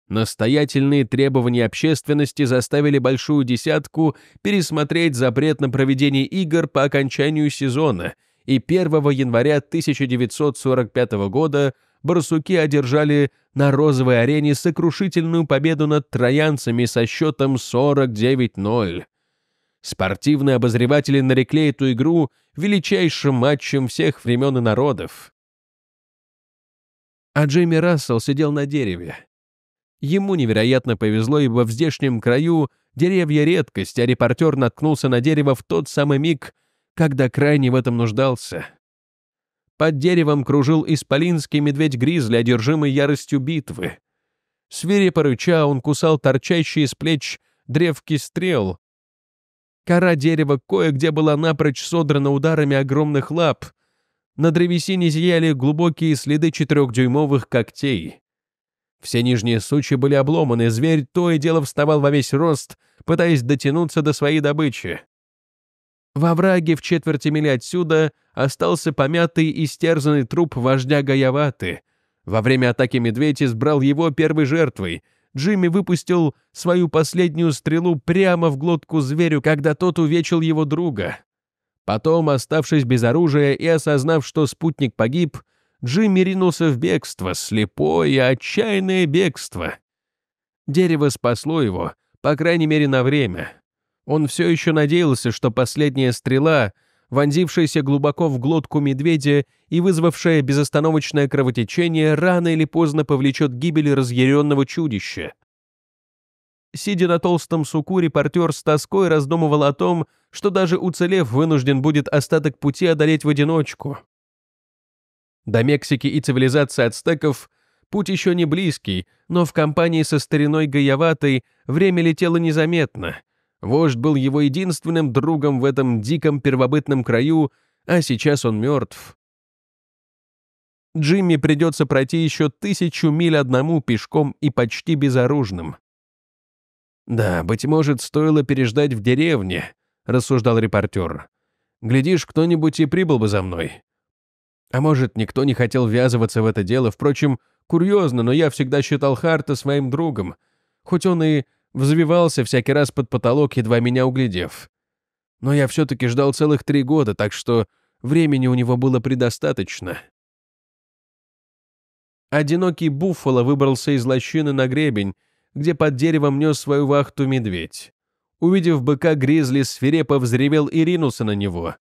Настоятельные требования общественности заставили «Большую десятку» пересмотреть запрет на проведение игр по окончанию сезона, и 1 января 1945 года барсуки одержали на розовой арене сокрушительную победу над троянцами со счетом 49-0. Спортивные обозреватели нарекли эту игру величайшим матчем всех времен и народов. А Джейми Рассел сидел на дереве. Ему невероятно повезло, ибо в здешнем краю деревья редкость, а репортер наткнулся на дерево в тот самый миг, когда крайне в этом нуждался. Под деревом кружил исполинский медведь-гризли, одержимый яростью битвы. Свирепо рыча, он кусал торчащие из плеч древки стрел. Кора дерева кое-где была напрочь содрана ударами огромных лап. На древесине зияли глубокие следы четырехдюймовых когтей. Все нижние сучи были обломаны, зверь то и дело вставал во весь рост, пытаясь дотянуться до своей добычи. Во враге в четверти мили отсюда остался помятый и стерзанный труп вождя Гаяваты. Во время атаки медведь избрал его первой жертвой. Джимми выпустил свою последнюю стрелу прямо в глотку зверю, когда тот увечил его друга. Потом, оставшись без оружия и осознав, что спутник погиб, Джимми ринулся в бегство, слепое и отчаянное бегство. Дерево спасло его, по крайней мере, на время. Он все еще надеялся, что последняя стрела, вонзившаяся глубоко в глотку медведя и вызвавшая безостановочное кровотечение, рано или поздно повлечет гибель разъяренного чудища. Сидя на толстом суку, репортер с тоской раздумывал о том, что даже уцелев вынужден будет остаток пути одолеть в одиночку. До Мексики и цивилизации ацтеков путь еще не близкий, но в компании со стариной Гаяватой время летело незаметно — Вождь был его единственным другом в этом диком первобытном краю, а сейчас он мертв. Джимми придется пройти еще тысячу миль одному пешком и почти безоружным. «Да, быть может, стоило переждать в деревне», — рассуждал репортер. «Глядишь, кто-нибудь и прибыл бы за мной. А может, никто не хотел ввязываться в это дело. Впрочем, курьезно, но я всегда считал Харта своим другом. Хоть он и взвивался всякий раз под потолок, едва меня углядев. Но я все-таки ждал целых три года, так что времени у него было предостаточно. Одинокий Буффало выбрался из лощины на гребень, где под деревом нес свою вахту медведь. Увидев быка, Гризли свирепо взревел и ринулся на него.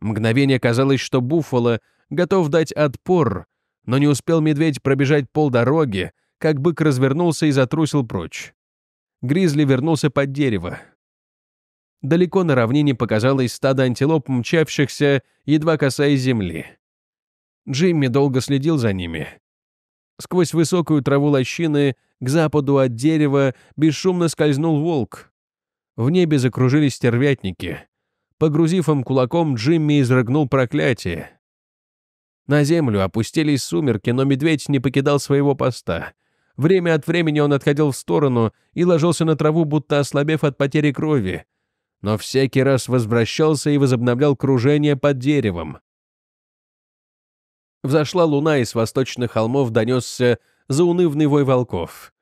Мгновение казалось, что Буффало готов дать отпор, но не успел медведь пробежать полдороги, как бык развернулся и затрусил прочь. Гризли вернулся под дерево. Далеко на равнине показалось стадо антилоп, мчавшихся, едва касаясь земли. Джимми долго следил за ними. Сквозь высокую траву лощины к западу от дерева бесшумно скользнул волк. В небе закружились стервятники. Погрузив им кулаком, Джимми изрыгнул проклятие. На землю опустились сумерки, но медведь не покидал своего поста — Время от времени он отходил в сторону и ложился на траву, будто ослабев от потери крови. Но всякий раз возвращался и возобновлял кружение под деревом. Взошла луна, и с восточных холмов донесся заунывный вой волков.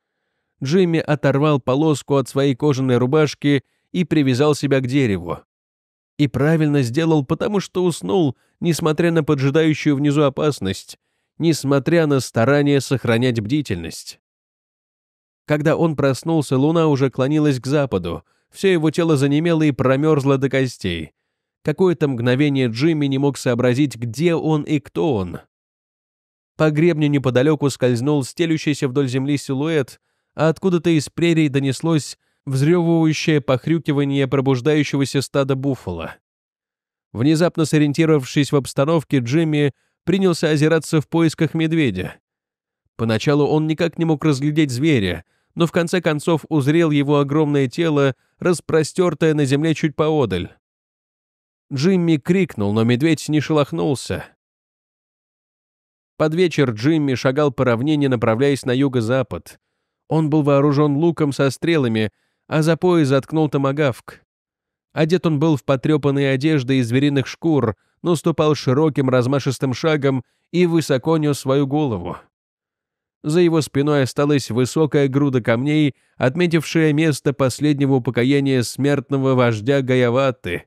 Джимми оторвал полоску от своей кожаной рубашки и привязал себя к дереву. И правильно сделал, потому что уснул, несмотря на поджидающую внизу опасность, несмотря на старание сохранять бдительность. Когда он проснулся, луна уже клонилась к западу, все его тело занемело и промерзло до костей. Какое-то мгновение Джимми не мог сообразить, где он и кто он. По гребню неподалеку скользнул стелющийся вдоль земли силуэт, а откуда-то из прерий донеслось взрёвывающее похрюкивание пробуждающегося стада буффало. Внезапно сориентировавшись в обстановке, Джимми принялся озираться в поисках медведя. Поначалу он никак не мог разглядеть зверя, но в конце концов узрел его огромное тело, распростертое на земле чуть поодаль. Джимми крикнул, но медведь не шелохнулся. Под вечер Джимми шагал по равнине, направляясь на юго-запад. Он был вооружен луком со стрелами, а за пояс заткнул томагавк. Одет он был в потрепанные одежды из звериных шкур, но ступал широким размашистым шагом и высоко нес свою голову. За его спиной осталась высокая груда камней, отметившая место последнего упокоения смертного вождя Гаяваты.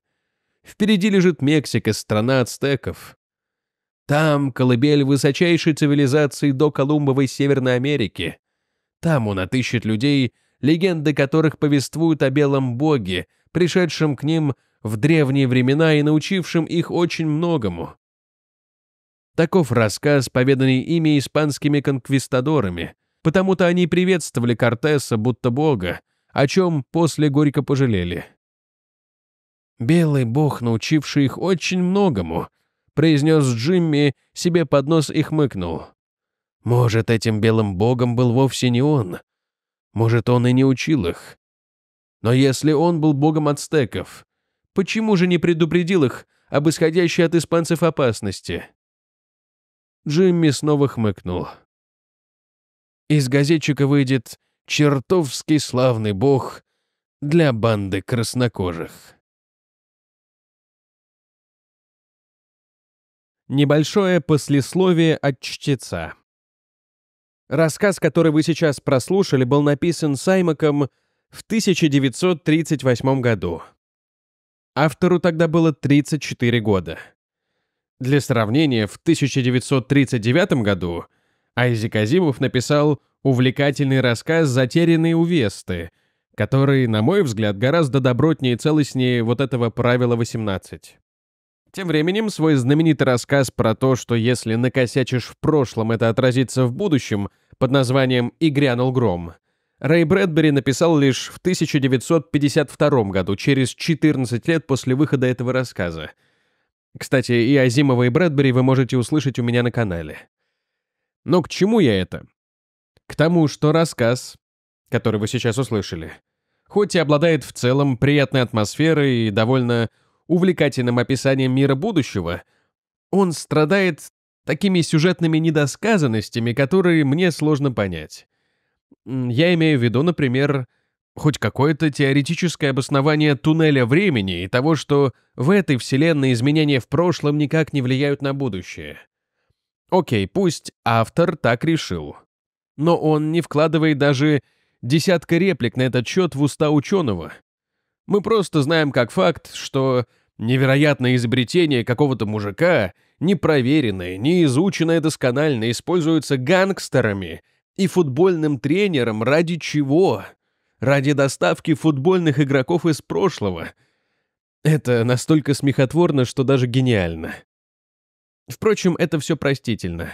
Впереди лежит Мексика, страна ацтеков. Там колыбель высочайшей цивилизации до Колумбовой Северной Америки. Там он отыщет людей, легенды которых повествуют о белом боге, пришедшем к ним в древние времена и научившем их очень многому. Таков рассказ, поведанный ими испанскими конквистадорами. Потому-то они приветствовали Кортеса будто бога, о чем после горько пожалели. «Белый бог, научивший их очень многому», — произнес Джимми, себе под нос и хмыкнул. «Может, этим белым богом был вовсе не он. Может, он и не учил их. Но если он был богом ацтеков, почему же не предупредил их об исходящей от испанцев опасности?» Джимми снова хмыкнул. Из газетчика выйдет чертовски славный бог для банды краснокожих. Небольшое послесловие от чтеца. Рассказ, который вы сейчас прослушали, был написан Саймаком в 1938 году. Автору тогда было 34 года. Для сравнения, в 1939 году Айзек Азимов написал увлекательный рассказ «Затерянные увесты», который, на мой взгляд, гораздо добротнее и целостнее вот этого правила 18. Тем временем, свой знаменитый рассказ про то, что если накосячишь в прошлом, это отразится в будущем, под названием «И грянул гром», Рэй Брэдбери написал лишь в 1952 году, через 14 лет после выхода этого рассказа — кстати, и Азимова, и Брэдбери вы можете услышать у меня на канале. Но к чему я это? К тому, что рассказ, который вы сейчас услышали, хоть и обладает в целом приятной атмосферой и довольно увлекательным описанием мира будущего, он страдает такими сюжетными недосказанностями, которые мне сложно понять. Я имею в виду, например, хоть какое-то теоретическое обоснование туннеля времени и того, что в этой вселенной изменения в прошлом никак не влияют на будущее. Окей, пусть автор так решил. Но он не вкладывает даже десятка реплик на этот счет в уста ученого. Мы просто знаем как факт, что невероятное изобретение какого-то мужика, непроверенное, не изученное досконально, используется гангстерами и футбольным тренером ради чего? ради доставки футбольных игроков из прошлого. Это настолько смехотворно, что даже гениально. Впрочем, это все простительно.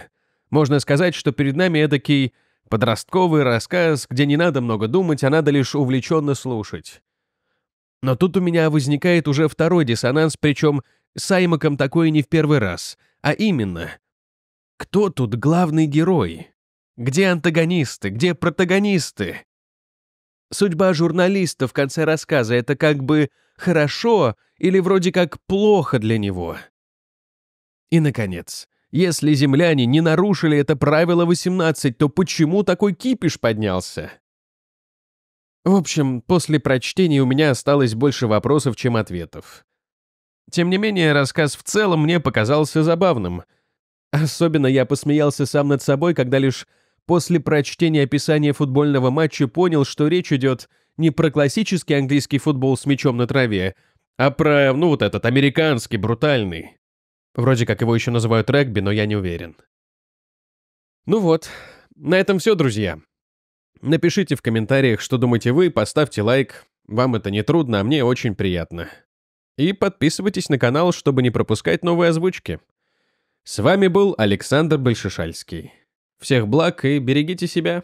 Можно сказать, что перед нами эдакий подростковый рассказ, где не надо много думать, а надо лишь увлеченно слушать. Но тут у меня возникает уже второй диссонанс, причем с Аймаком такое не в первый раз. А именно, кто тут главный герой? Где антагонисты, где протагонисты? Судьба журналиста в конце рассказа — это как бы хорошо или вроде как плохо для него. И, наконец, если земляне не нарушили это правило 18, то почему такой кипиш поднялся? В общем, после прочтения у меня осталось больше вопросов, чем ответов. Тем не менее, рассказ в целом мне показался забавным. Особенно я посмеялся сам над собой, когда лишь После прочтения описания футбольного матча понял, что речь идет не про классический английский футбол с мячом на траве, а про, ну вот этот, американский, брутальный. Вроде как его еще называют регби, но я не уверен. Ну вот, на этом все, друзья. Напишите в комментариях, что думаете вы, поставьте лайк. Вам это не трудно, а мне очень приятно. И подписывайтесь на канал, чтобы не пропускать новые озвучки. С вами был Александр Большишальский. Всех благ и берегите себя.